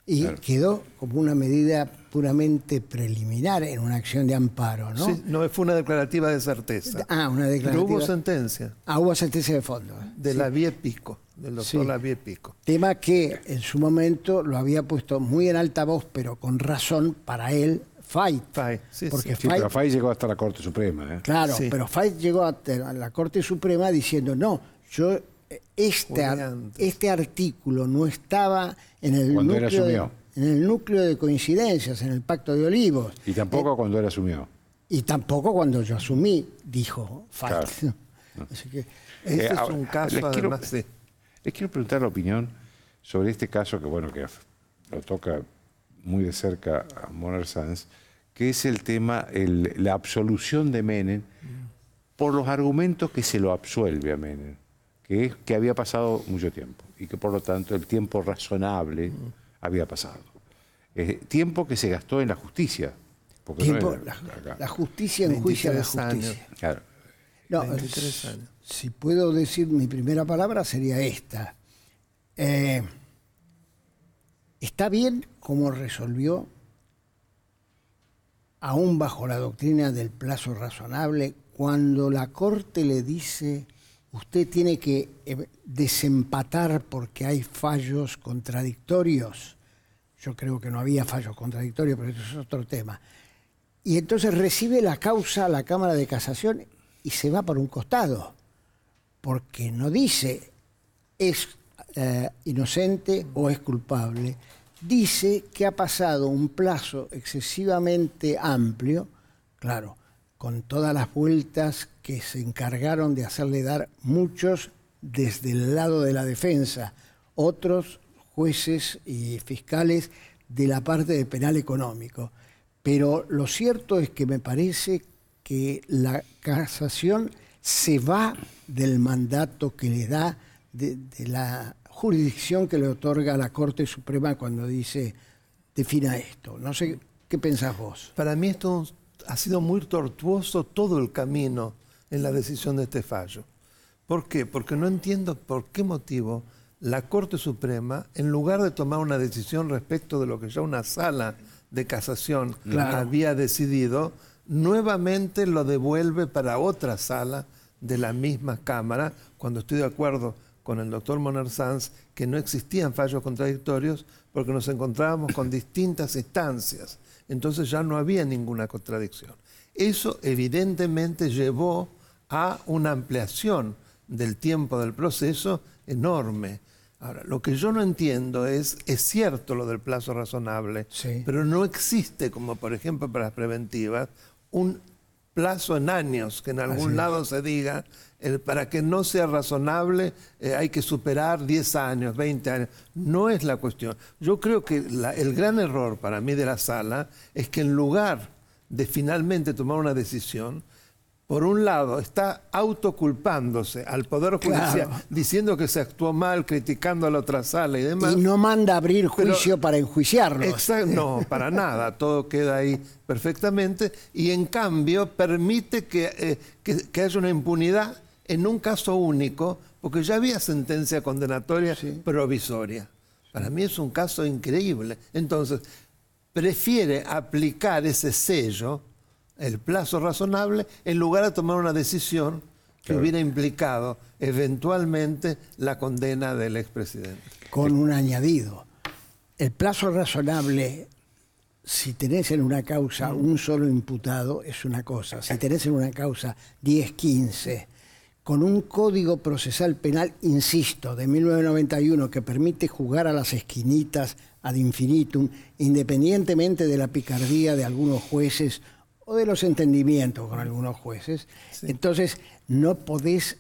Y quedó como una medida puramente preliminar en una acción de amparo, ¿no? Sí, no, fue una declarativa de certeza. Ah, una declarativa. No hubo sentencia. Ah, hubo sentencia de fondo. De la vía Pico, del doctor la Pico. Tema que en su momento lo había puesto muy en alta voz, pero con razón para él, Fight. Sí, porque pero llegó hasta la Corte Suprema. ¿eh? Claro, pero Fight llegó a la Corte Suprema diciendo, no, yo este, este artículo no estaba en el núcleo de, en el núcleo de coincidencias en el Pacto de Olivos y tampoco eh, cuando él asumió y tampoco cuando yo asumí dijo falso [laughs] Así que este eh, es un caso además de... les quiero preguntar la opinión sobre este caso que bueno que lo toca muy de cerca a Moner Sanz, que es el tema, la absolución de Menem por los argumentos que se lo absuelve a Menem que, que había pasado mucho tiempo y que por lo tanto el tiempo razonable había pasado. Eh, tiempo que se gastó en la justicia. la, justicia en juicio de justicia. si puedo decir mi primera palabra sería esta. Eh, está bien como resolvió, aún bajo la doctrina del plazo razonable, cuando la Corte le dice usted tiene que eh, desempatar porque hay fallos contradictorios. Yo creo que no había fallos contradictorios, pero eso es otro tema. Y entonces recibe la causa a la Cámara de Casación y se va por un costado, porque no dice es eh, inocente o es culpable, dice que ha pasado un plazo excesivamente amplio, claro, con todas las vueltas que se encargaron de hacerle dar muchos desde el lado de la defensa, otros jueces y fiscales de la parte de penal económico. Pero lo cierto es que me parece que la casación se va del mandato que le da de, la jurisdicción que le otorga la Corte Suprema cuando dice defina esto. No sé qué pensás vos. Para mí esto ha sido muy tortuoso todo el camino en la decisión de este fallo. ¿Por qué? Porque no entiendo por qué motivo la Corte Suprema, en lugar de tomar una decisión respecto de lo que ya una sala de casación había decidido, nuevamente lo devuelve para otra sala de la misma Cámara, cuando estoy de acuerdo con el doctor Moner Sanz, que no existían fallos contradictorios porque nos encontrábamos con distintas instancias. Entonces ya no había ninguna contradicción. Eso evidentemente llevó a una ampliación del tiempo del proceso enorme. Ahora, lo que yo no entiendo es, es cierto lo del plazo razonable, pero no existe, como por ejemplo para las preventivas, un plazo en años que en algún lado se diga, eh, para que no sea razonable eh, hay que superar 10 años, 20 años. No es la cuestión. Yo creo que el gran error para mí de la sala es que en lugar de finalmente tomar una decisión, por un lado, está autoculpándose al Poder Judicial, diciendo que se actuó mal, criticando a la otra sala y demás. Y no manda a abrir juicio para enjuiciarlo no, para nada, todo queda ahí perfectamente. Y en cambio, permite eh, que, que, haya una impunidad en un caso único, porque ya había sentencia condenatoria provisoria. Para mí es un caso increíble. Entonces, prefiere aplicar ese sello, el plazo razonable, en lugar de tomar una decisión que hubiera implicado eventualmente la condena del expresidente. Con un añadido. El plazo razonable, si tenés en una causa un solo imputado, es una cosa. Si tenés en una causa 10, 15, con un código procesal penal, insisto, de 1991 que permite jugar a las esquinitas ad infinitum, independientemente de la picardía de algunos jueces o de los entendimientos con algunos jueces. Entonces, no podés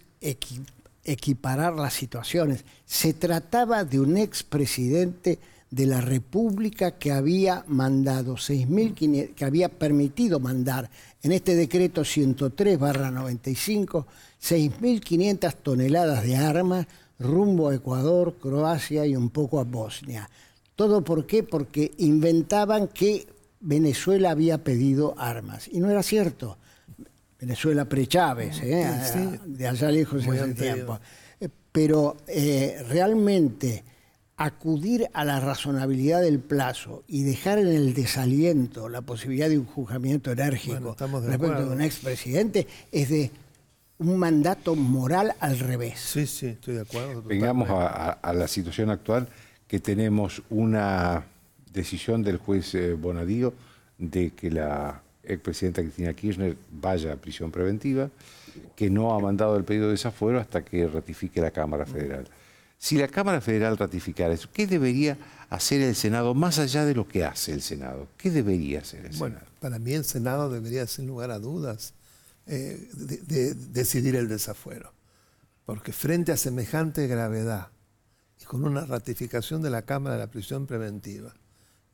equiparar las situaciones. Se trataba de un expresidente de la República que había mandado 6.500, que había permitido mandar en este decreto 103 barra 95 6.500 toneladas de armas rumbo a Ecuador, Croacia y un poco a Bosnia. ¿Todo por qué? Porque inventaban que Venezuela había pedido armas. Y no era cierto. Venezuela pre-Chávez, ¿eh? de allá lejos en ese tiempo. Pero eh, realmente acudir a la razonabilidad del plazo y dejar en el desaliento la posibilidad de un juzgamiento enérgico de respecto de un expresidente es de un mandato moral al revés. Sí, sí, estoy de acuerdo. Vengamos a, la situación actual que tenemos una decisión del juez eh, Bonadío de que la expresidenta Cristina Kirchner vaya a prisión preventiva, que no ha mandado el pedido de desafuero hasta que ratifique la Cámara Federal. Si la Cámara Federal ratificara eso, ¿qué debería hacer el Senado más allá de lo que hace el Senado? ¿Qué debería hacer el Senado? Bueno, para mí el Senado debería, hacer lugar a dudas, eh, de, decidir el desafuero. Porque frente a semejante gravedad y con una ratificación de la Cámara de la prisión preventiva,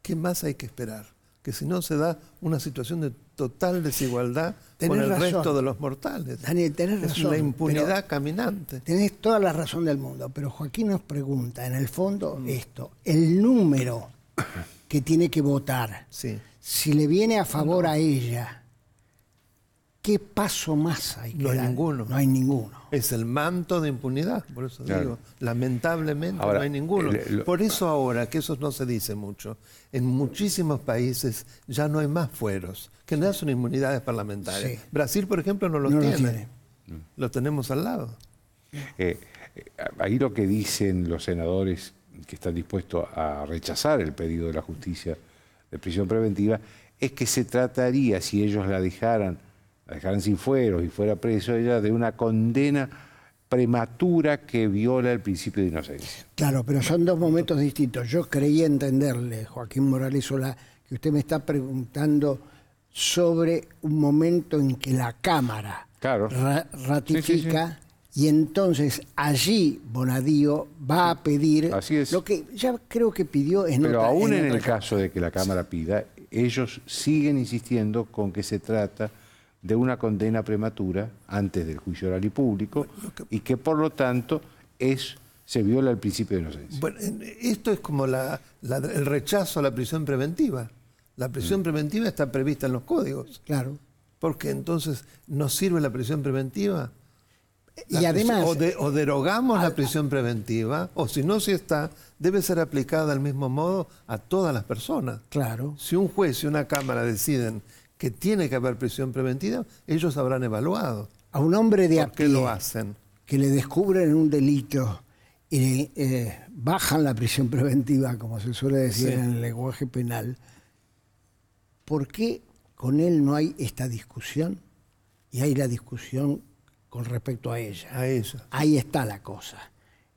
¿qué más hay que esperar? Que si no se da una situación de total desigualdad con el resto de los mortales. Daniel, tenés es una La impunidad caminante. Tenés toda la razón del mundo, pero Joaquín nos pregunta, en el fondo, mm. esto: el número que tiene que votar, si le viene a favor a ella ¿Qué paso más hay que No hay ninguno. No hay ninguno. Es el manto de impunidad, por eso digo. Lamentablemente no hay ninguno. Eh, por eso ahora, que eso no se dice mucho, en muchísimos países ya no hay más fueros, que no son inmunidades parlamentarias. Brasil, por ejemplo, no lo tiene. Mm. Lo tenemos al lado. Eh, eh, ahí lo que dicen los senadores que están dispuestos a rechazar el pedido de la justicia de prisión preventiva es que se trataría, si ellos la dejaran dejar dejaran sin fueros y fuera preso ella de una condena prematura que viola el principio de inocencia. Claro, pero son dos momentos distintos. Yo creía entenderle, Joaquín Morales que usted me está preguntando sobre un momento en que la Cámara ratifica y entonces allí Bonadío va a pedir lo que ya creo que pidió en Pero aún en el caso de que la Cámara pida, ellos siguen insistiendo con que se trata de una condena prematura antes del juicio oral y público y que por lo tanto es se viola el principio de inocencia. Bueno, esto es como el rechazo a la prisión preventiva. La prisión mm. preventiva está prevista en los códigos. Claro. Porque entonces nos sirve la prisión preventiva. y además. O, derogamos la prisión preventiva, o si no, si está, debe ser aplicada al mismo modo a todas las personas. Claro. Si un juez y una cámara deciden que tiene que haber prisión preventiva, ellos habrán evaluado. A un hombre de a que le descubren un delito y le eh, bajan la prisión preventiva, como se suele decir en el lenguaje penal, ¿por qué con él no hay esta discusión y hay la discusión con respecto a ella? A ella. Ahí está la cosa.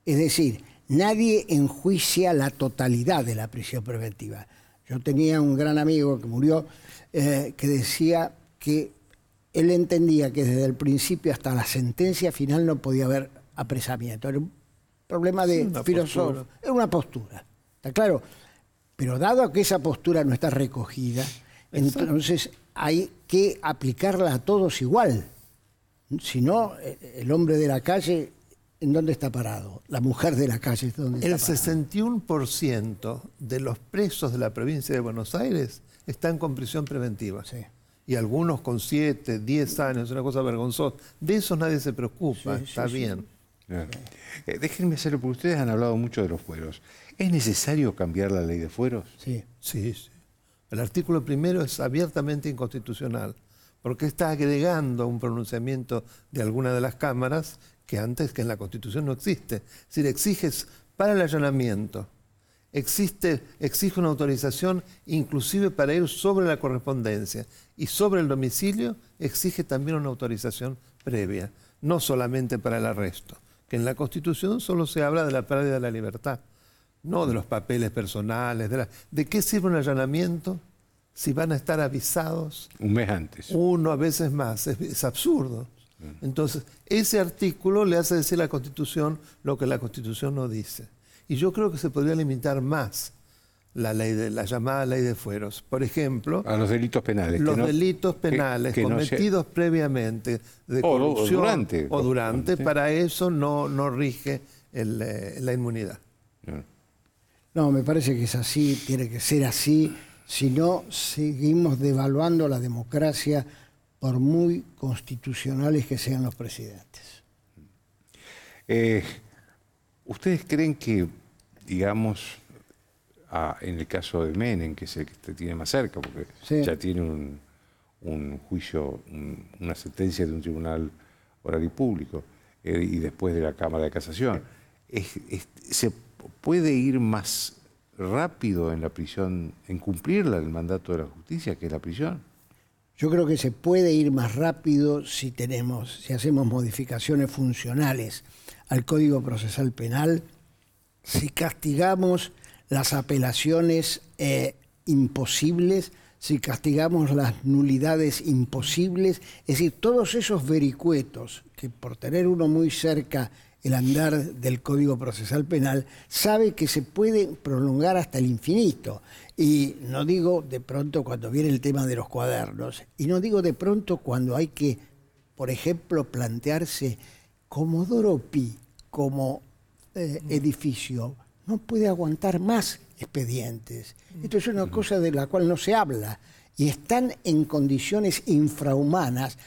Es decir, nadie enjuicia la totalidad de la prisión preventiva yo tenía un gran amigo que murió eh, que decía que él entendía que desde el principio hasta la sentencia final no podía haber apresamiento. Era un problema de filosofía, era una postura. ¿Está claro? Pero dado que esa postura no está recogida, entonces hay que aplicarla a todos igual. Si no, el hombre de la calle ¿en dónde está parado? La mujer de la calle es donde El 61% de los presos de la provincia de Buenos Aires están con prisión preventiva. Y algunos con 7, 10 años, es una cosa vergonzosa. De eso nadie se preocupa, está bien. Eh, déjenme hacerlo, porque ustedes han hablado mucho de los fueros. ¿Es necesario cambiar la ley de fueros? Sí. Sí, sí. El artículo primero es abiertamente inconstitucional, porque está agregando un pronunciamiento de alguna de las cámaras que antes que en la Constitución no existe. si decir, exiges para el allanamiento, existe, exige una autorización inclusive para ir sobre la correspondencia y sobre el domicilio exige también una autorización previa, no solamente para el arresto, que en la Constitución solo se habla de la pérdida de la libertad, no de los papeles personales, de, ¿de qué sirve un allanamiento si van a estar avisados? Un mes antes. Uno a veces más, es absurdo. Entonces, ese artículo le hace decir a la Constitución lo que la Constitución no dice. Y yo creo que se podría limitar más la ley de la llamada ley de fueros. Por ejemplo, a los delitos penales, los delitos penales cometidos previamente de corrupción o, durante, para eso no no rige eh, la inmunidad. No, me parece que es así, tiene que ser así, si no seguimos devaluando la democracia por muy constitucionales que sean los presidentes. Eh, ¿Ustedes creen que, digamos, en el caso de Menem, que es el que tiene más cerca, porque ya tiene un, juicio, una sentencia de un tribunal oral y público, eh, y después de la Cámara de Casación, ¿se puede ir más rápido en la prisión, en cumplirla el mandato de la justicia que es la prisión? Yo creo que se puede ir más rápido si tenemos, si hacemos modificaciones funcionales al Código Procesal Penal, si castigamos las apelaciones eh, imposibles, si castigamos las nulidades imposibles, es decir, todos esos vericuetos que por tener uno muy cerca el andar del Código Procesal Penal, sabe que se puede prolongar hasta el infinito. Y no digo de pronto cuando viene el tema de los cuadernos, y no digo de pronto cuando hay que, por ejemplo, plantearse como Doropi, como eh, mm. edificio no puede aguantar más expedientes. Mm. Esto es una mm. cosa de la cual no se habla y están en condiciones infrahumanas.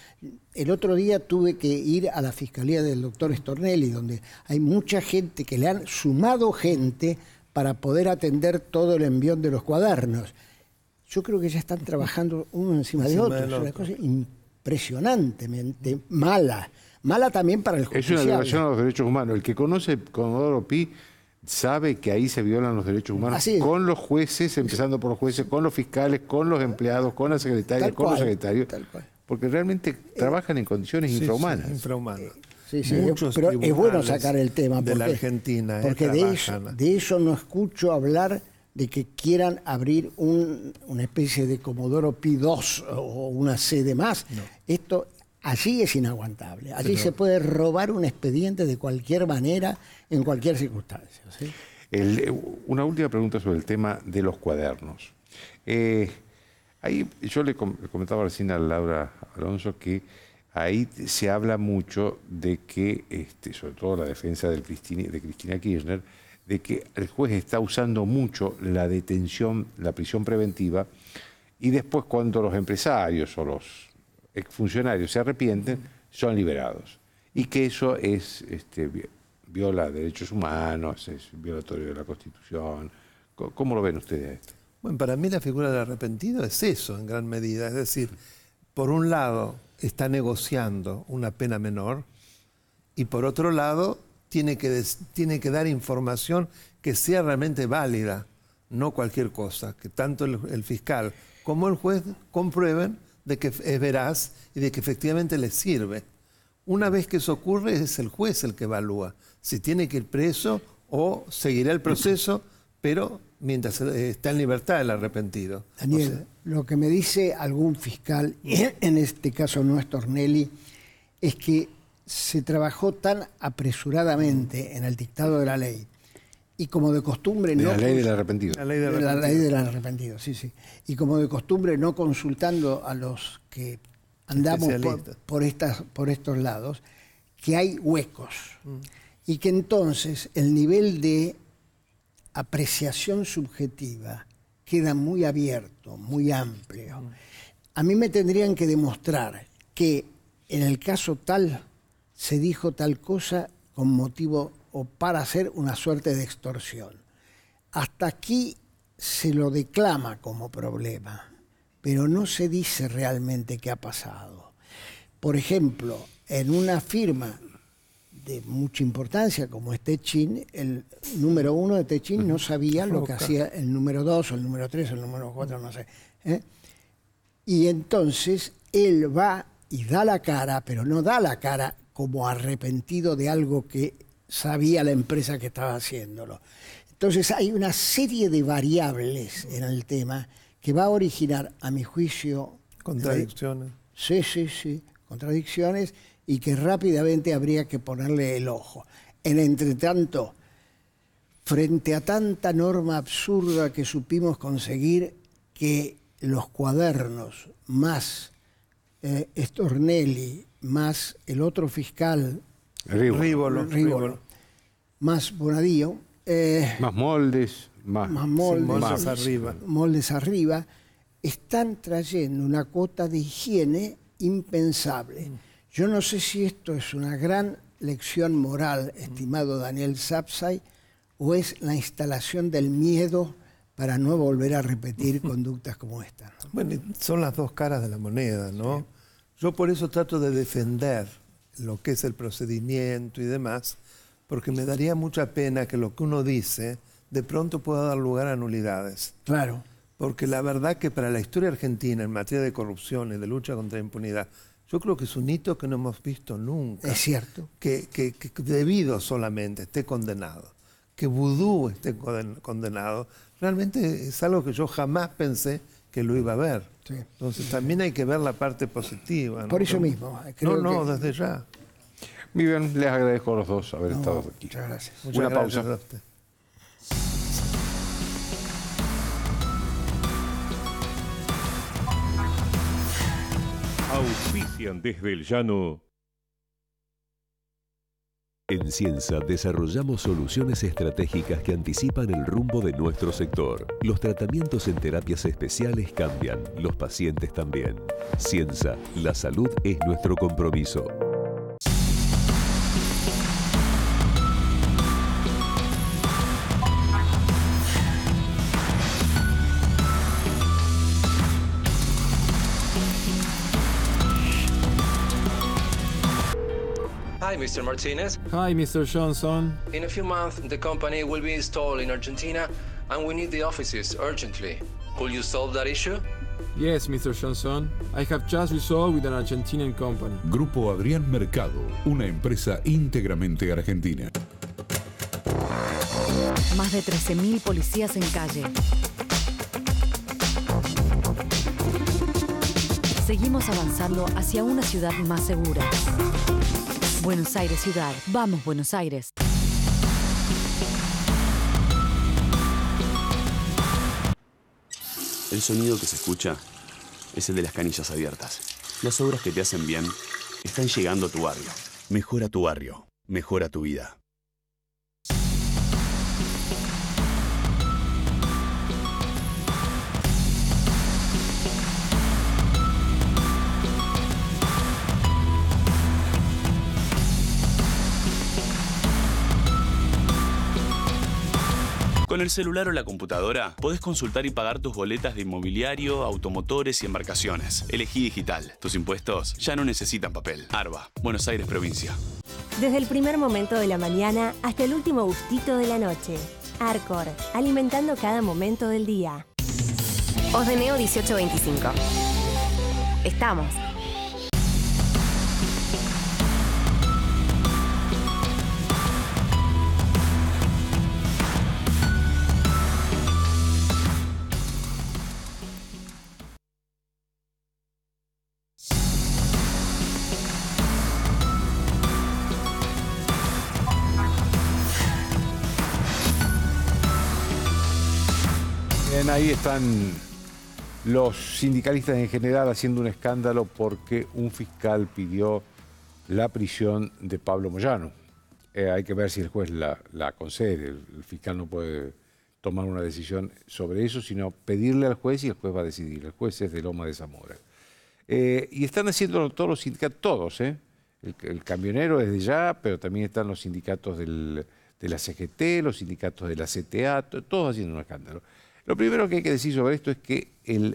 El otro día tuve que ir a la fiscalía del doctor Stornelli, donde hay mucha gente que le han sumado gente para poder atender todo el envión de los cuadernos. Yo creo que ya están trabajando uno encima, de otro. Es una cosa impresionantemente mala. Mala también para el judicial. Es una violación a los derechos humanos. El que conoce con Comodoro Pi sabe que ahí se violan los derechos humanos con los jueces, empezando por los jueces, con los fiscales, con los empleados, con la secretaria, con los secretarios. Porque realmente trabajan en condiciones infrahumanas. Sí, sí, pero es bueno sacar el tema. Eh, porque, de Argentina. porque de eso, no escucho hablar de que quieran abrir una especie de Comodoro Pi 2 o una sede más. Esto allí es inaguantable. Allí se puede robar un expediente de cualquier manera, en cualquier circunstancia. Eh, una última pregunta sobre el tema de los cuadernos. Eh, ahí yo le comentaba recién a Laura Alonso que ahí se habla mucho de que, este, sobre todo la defensa de Cristina Kirchner, de que el juez está usando mucho la detención, la prisión preventiva, y después cuando los empresarios o los exfuncionarios se arrepienten, son liberados. Y que eso es este, viola derechos humanos, es violatorio de la Constitución. ¿Cómo lo ven ustedes a esto? Bueno, para mí la figura del arrepentido es eso en gran medida. Es decir, por un lado, está negociando una pena menor y por otro lado tiene que, tiene que dar información que sea realmente válida, no cualquier cosa, que tanto el, fiscal como el juez comprueben de que es veraz y de que efectivamente le sirve. Una vez que eso ocurre es el juez el que evalúa si tiene que ir preso o seguirá el proceso, pero mientras eh, está en libertad el arrepentido. Lo que me dice algún fiscal, [clears throat] en este caso no es Tornelli, es que se trabajó tan apresuradamente en el dictado de la ley y como de costumbre no la arrepentido sí sí y como de costumbre no consultando a los que andamos por, estas por estos lados que hay huecos mm. y que entonces el nivel de apreciación subjetiva queda muy abierto, muy amplio. A mí me tendrían que demostrar que en el caso tal se dijo tal cosa con motivo o para hacer una suerte de extorsión. Hasta aquí se lo declama como problema, pero no se dice realmente qué ha pasado. Por ejemplo, en una firma de mucha importancia como es Techin, el número uno de Techin no sabía lo que hacía el número dos o el número tres el número cuatro, no sé. ¿eh? Y entonces él va y da la cara, pero no da la cara como arrepentido de algo que sabía la empresa que estaba haciéndolo. Entonces hay una serie de variables en el tema que va a originar, a mi juicio... Contradicciones. Sí, sí, sí, contradicciones y que rápidamente habría que ponerle el ojo. En entretanto, frente a tanta norma absurda que supimos conseguir que los cuadernos más Estornelli, eh, Stornelli, más el otro fiscal, Rívolo, más Bonadío, eh, más moldes, más, arriba. moldes arriba, están trayendo una cuota de higiene impensable. Mm. Yo no sé si esto es una gran lección moral, estimado Daniel Sapsay, o es la instalación del miedo para no volver a repetir [laughs] conductas como esta. Bueno, son las dos caras de la moneda, ¿no? Yo por eso trato de defender lo que es el procedimiento y demás, porque me daría mucha pena que lo que uno dice de pronto pueda dar lugar a nulidades. Claro. Porque la verdad que para la historia argentina en materia de corrupción y de lucha contra la impunidad yo creo que es un hito que no hemos visto nunca. Es cierto. Que, debido solamente esté condenado, que vudú esté condenado, realmente es algo que yo jamás pensé que lo iba a ver. Entonces también hay que ver la parte positiva. Por eso mismo. Eh, no, no, desde ya. Muy les agradezco a los dos haber estado aquí. Muchas gracias. Una pausa desde el llano. En Cienza desarrollamos soluciones estratégicas que anticipan el rumbo de nuestro sector. Los tratamientos en terapias especiales cambian, los pacientes también. Cienza, la salud es nuestro compromiso. Mr. Martinez. Hi, Mr. Johnson. In a few months, the company will be installed in Argentina and we need the offices urgently. Could you solve that issue? Yes, Mr. Johnson. I have just resolved with an Argentinian company. Grupo Adrián Mercado, una empresa íntegramente argentina. Más de 13.000 policías en calle. Seguimos avanzando hacia una ciudad más segura. Buenos Aires Ciudad. Vamos Buenos Aires. El sonido que se escucha es el de las canillas abiertas. Las obras que te hacen bien están llegando a tu barrio. Mejora tu barrio. Mejora tu vida. Con el celular o la computadora podés consultar y pagar tus boletas de inmobiliario, automotores y embarcaciones. Elegí digital. Tus impuestos ya no necesitan papel. Arba, Buenos Aires Provincia. Desde el primer momento de la mañana hasta el último gustito de la noche. Arcor, alimentando cada momento del día. Os 1825. Estamos ahí están los sindicalistas en general haciendo un escándalo porque un fiscal pidió la prisión de Pablo Moyano. Eh, hay que ver si el juez la, concede. El, fiscal no puede tomar una decisión sobre eso, sino pedirle al juez y el juez va a decidir. El juez es de Loma de Zamora. Eh, y están haciendo todos los sindicatos, todos, ¿eh? El, camionero desde ya, pero también están los sindicatos de la CGT, los sindicatos de la CTA, todos haciendo un escándalo. Lo primero que hay que decir sobre esto es que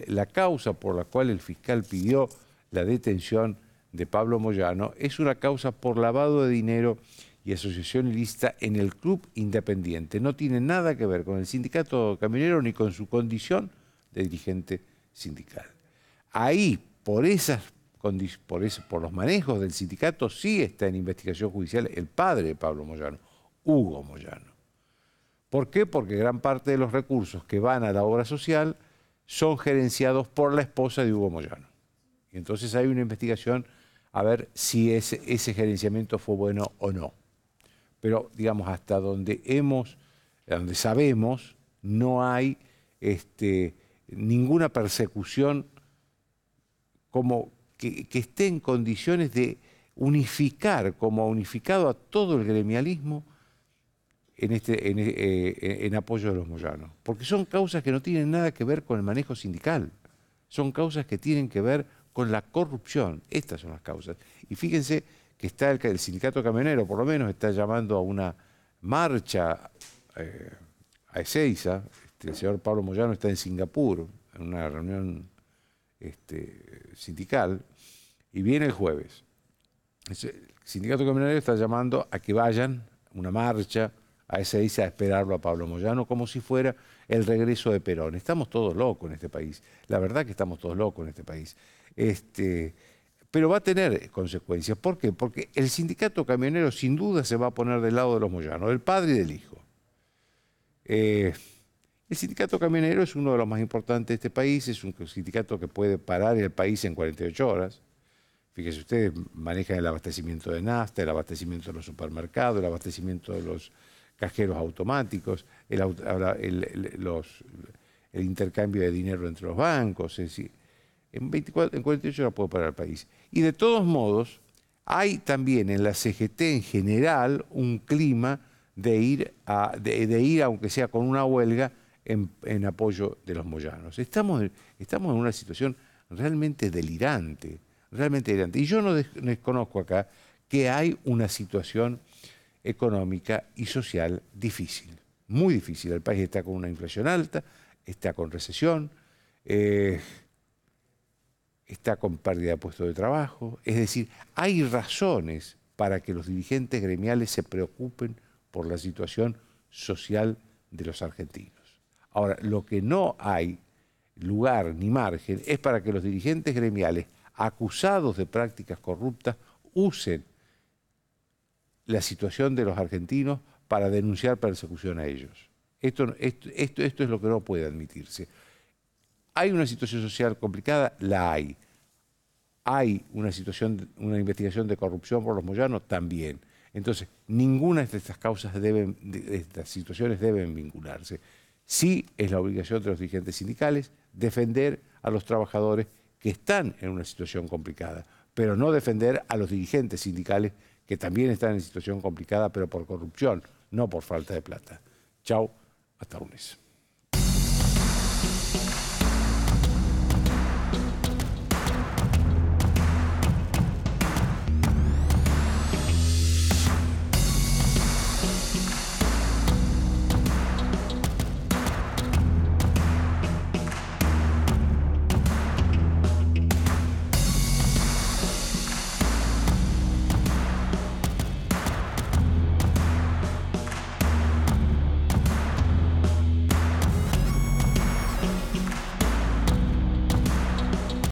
la causa por la cual el fiscal pidió la detención de Pablo Moyano es una causa por lavado de dinero y asociación ilícita en el club independiente. No tiene nada que ver con el sindicato caminero ni con su condición de dirigente sindical. Ahí, por por, por los manejos del sindicato, sí está en investigación judicial el padre de Pablo Moyano, Hugo Moyano. ¿Por qué? Porque gran parte de los recursos que van a la obra social son gerenciados por la esposa de Hugo Moyano. Y entonces hay una investigación a ver si ese, gerenciamiento fue bueno o no. Pero, digamos, hasta donde hemos, donde sabemos, no hay este, ninguna persecución como que esté en condiciones de unificar, como ha unificado a todo el gremialismo, en, este, eh, eh, en, apoyo de los moyanos. Porque son causas que no tienen nada que ver con el manejo sindical. Son causas que tienen que ver con la corrupción. Estas son las causas. Y fíjense que está el, sindicato camionero, por lo menos, está llamando a una marcha eh, a Ezeiza. Este, el señor Pablo Moyano está en Singapur, en una reunión este, sindical, y viene el jueves. El sindicato camionero está llamando a que vayan, una marcha, a ese dice a esperarlo a Pablo Moyano como si fuera el regreso de Perón. Estamos todos locos en este país. La verdad que estamos todos locos en este país. Este, pero va a tener consecuencias. ¿Por qué? Porque el sindicato camionero sin duda se va a poner del lado de los Moyanos, del padre y del hijo. Eh, el sindicato camionero es uno de los más importantes de este país, es un sindicato que puede parar el país en 48 horas. Fíjense ustedes, manejan el abastecimiento de nafta, el abastecimiento de los supermercados, el abastecimiento de los cajeros automáticos, el, los, el, intercambio de dinero entre los bancos, es en, 24, en 48 horas puedo parar el país. Y de todos modos, hay también en la CGT en general un clima de ir, a, de, ir aunque sea con una huelga, en, apoyo de los moyanos. Estamos, estamos en una situación realmente delirante, realmente delirante. Y yo no desconozco acá que hay una situación económica y social difícil, muy difícil. El país está con una inflación alta, está con recesión, eh, está con pérdida de puestos de trabajo. Es decir, hay razones para que los dirigentes gremiales se preocupen por la situación social de los argentinos. Ahora, lo que no hay lugar ni margen es para que los dirigentes gremiales acusados de prácticas corruptas usen la situación de los argentinos para denunciar persecución a ellos. Esto, esto, esto, es lo que no puede admitirse. ¿Hay una situación social complicada? La hay. ¿Hay una, situación, una investigación de corrupción por los moyanos? También. Entonces, ninguna de estas causas deben, de estas situaciones deben vincularse. Sí es la obligación de los dirigentes sindicales defender a los trabajadores que están en una situación complicada, pero no defender a los dirigentes sindicales que también están en situación complicada, pero por corrupción, no por falta de plata. Chao, hasta lunes.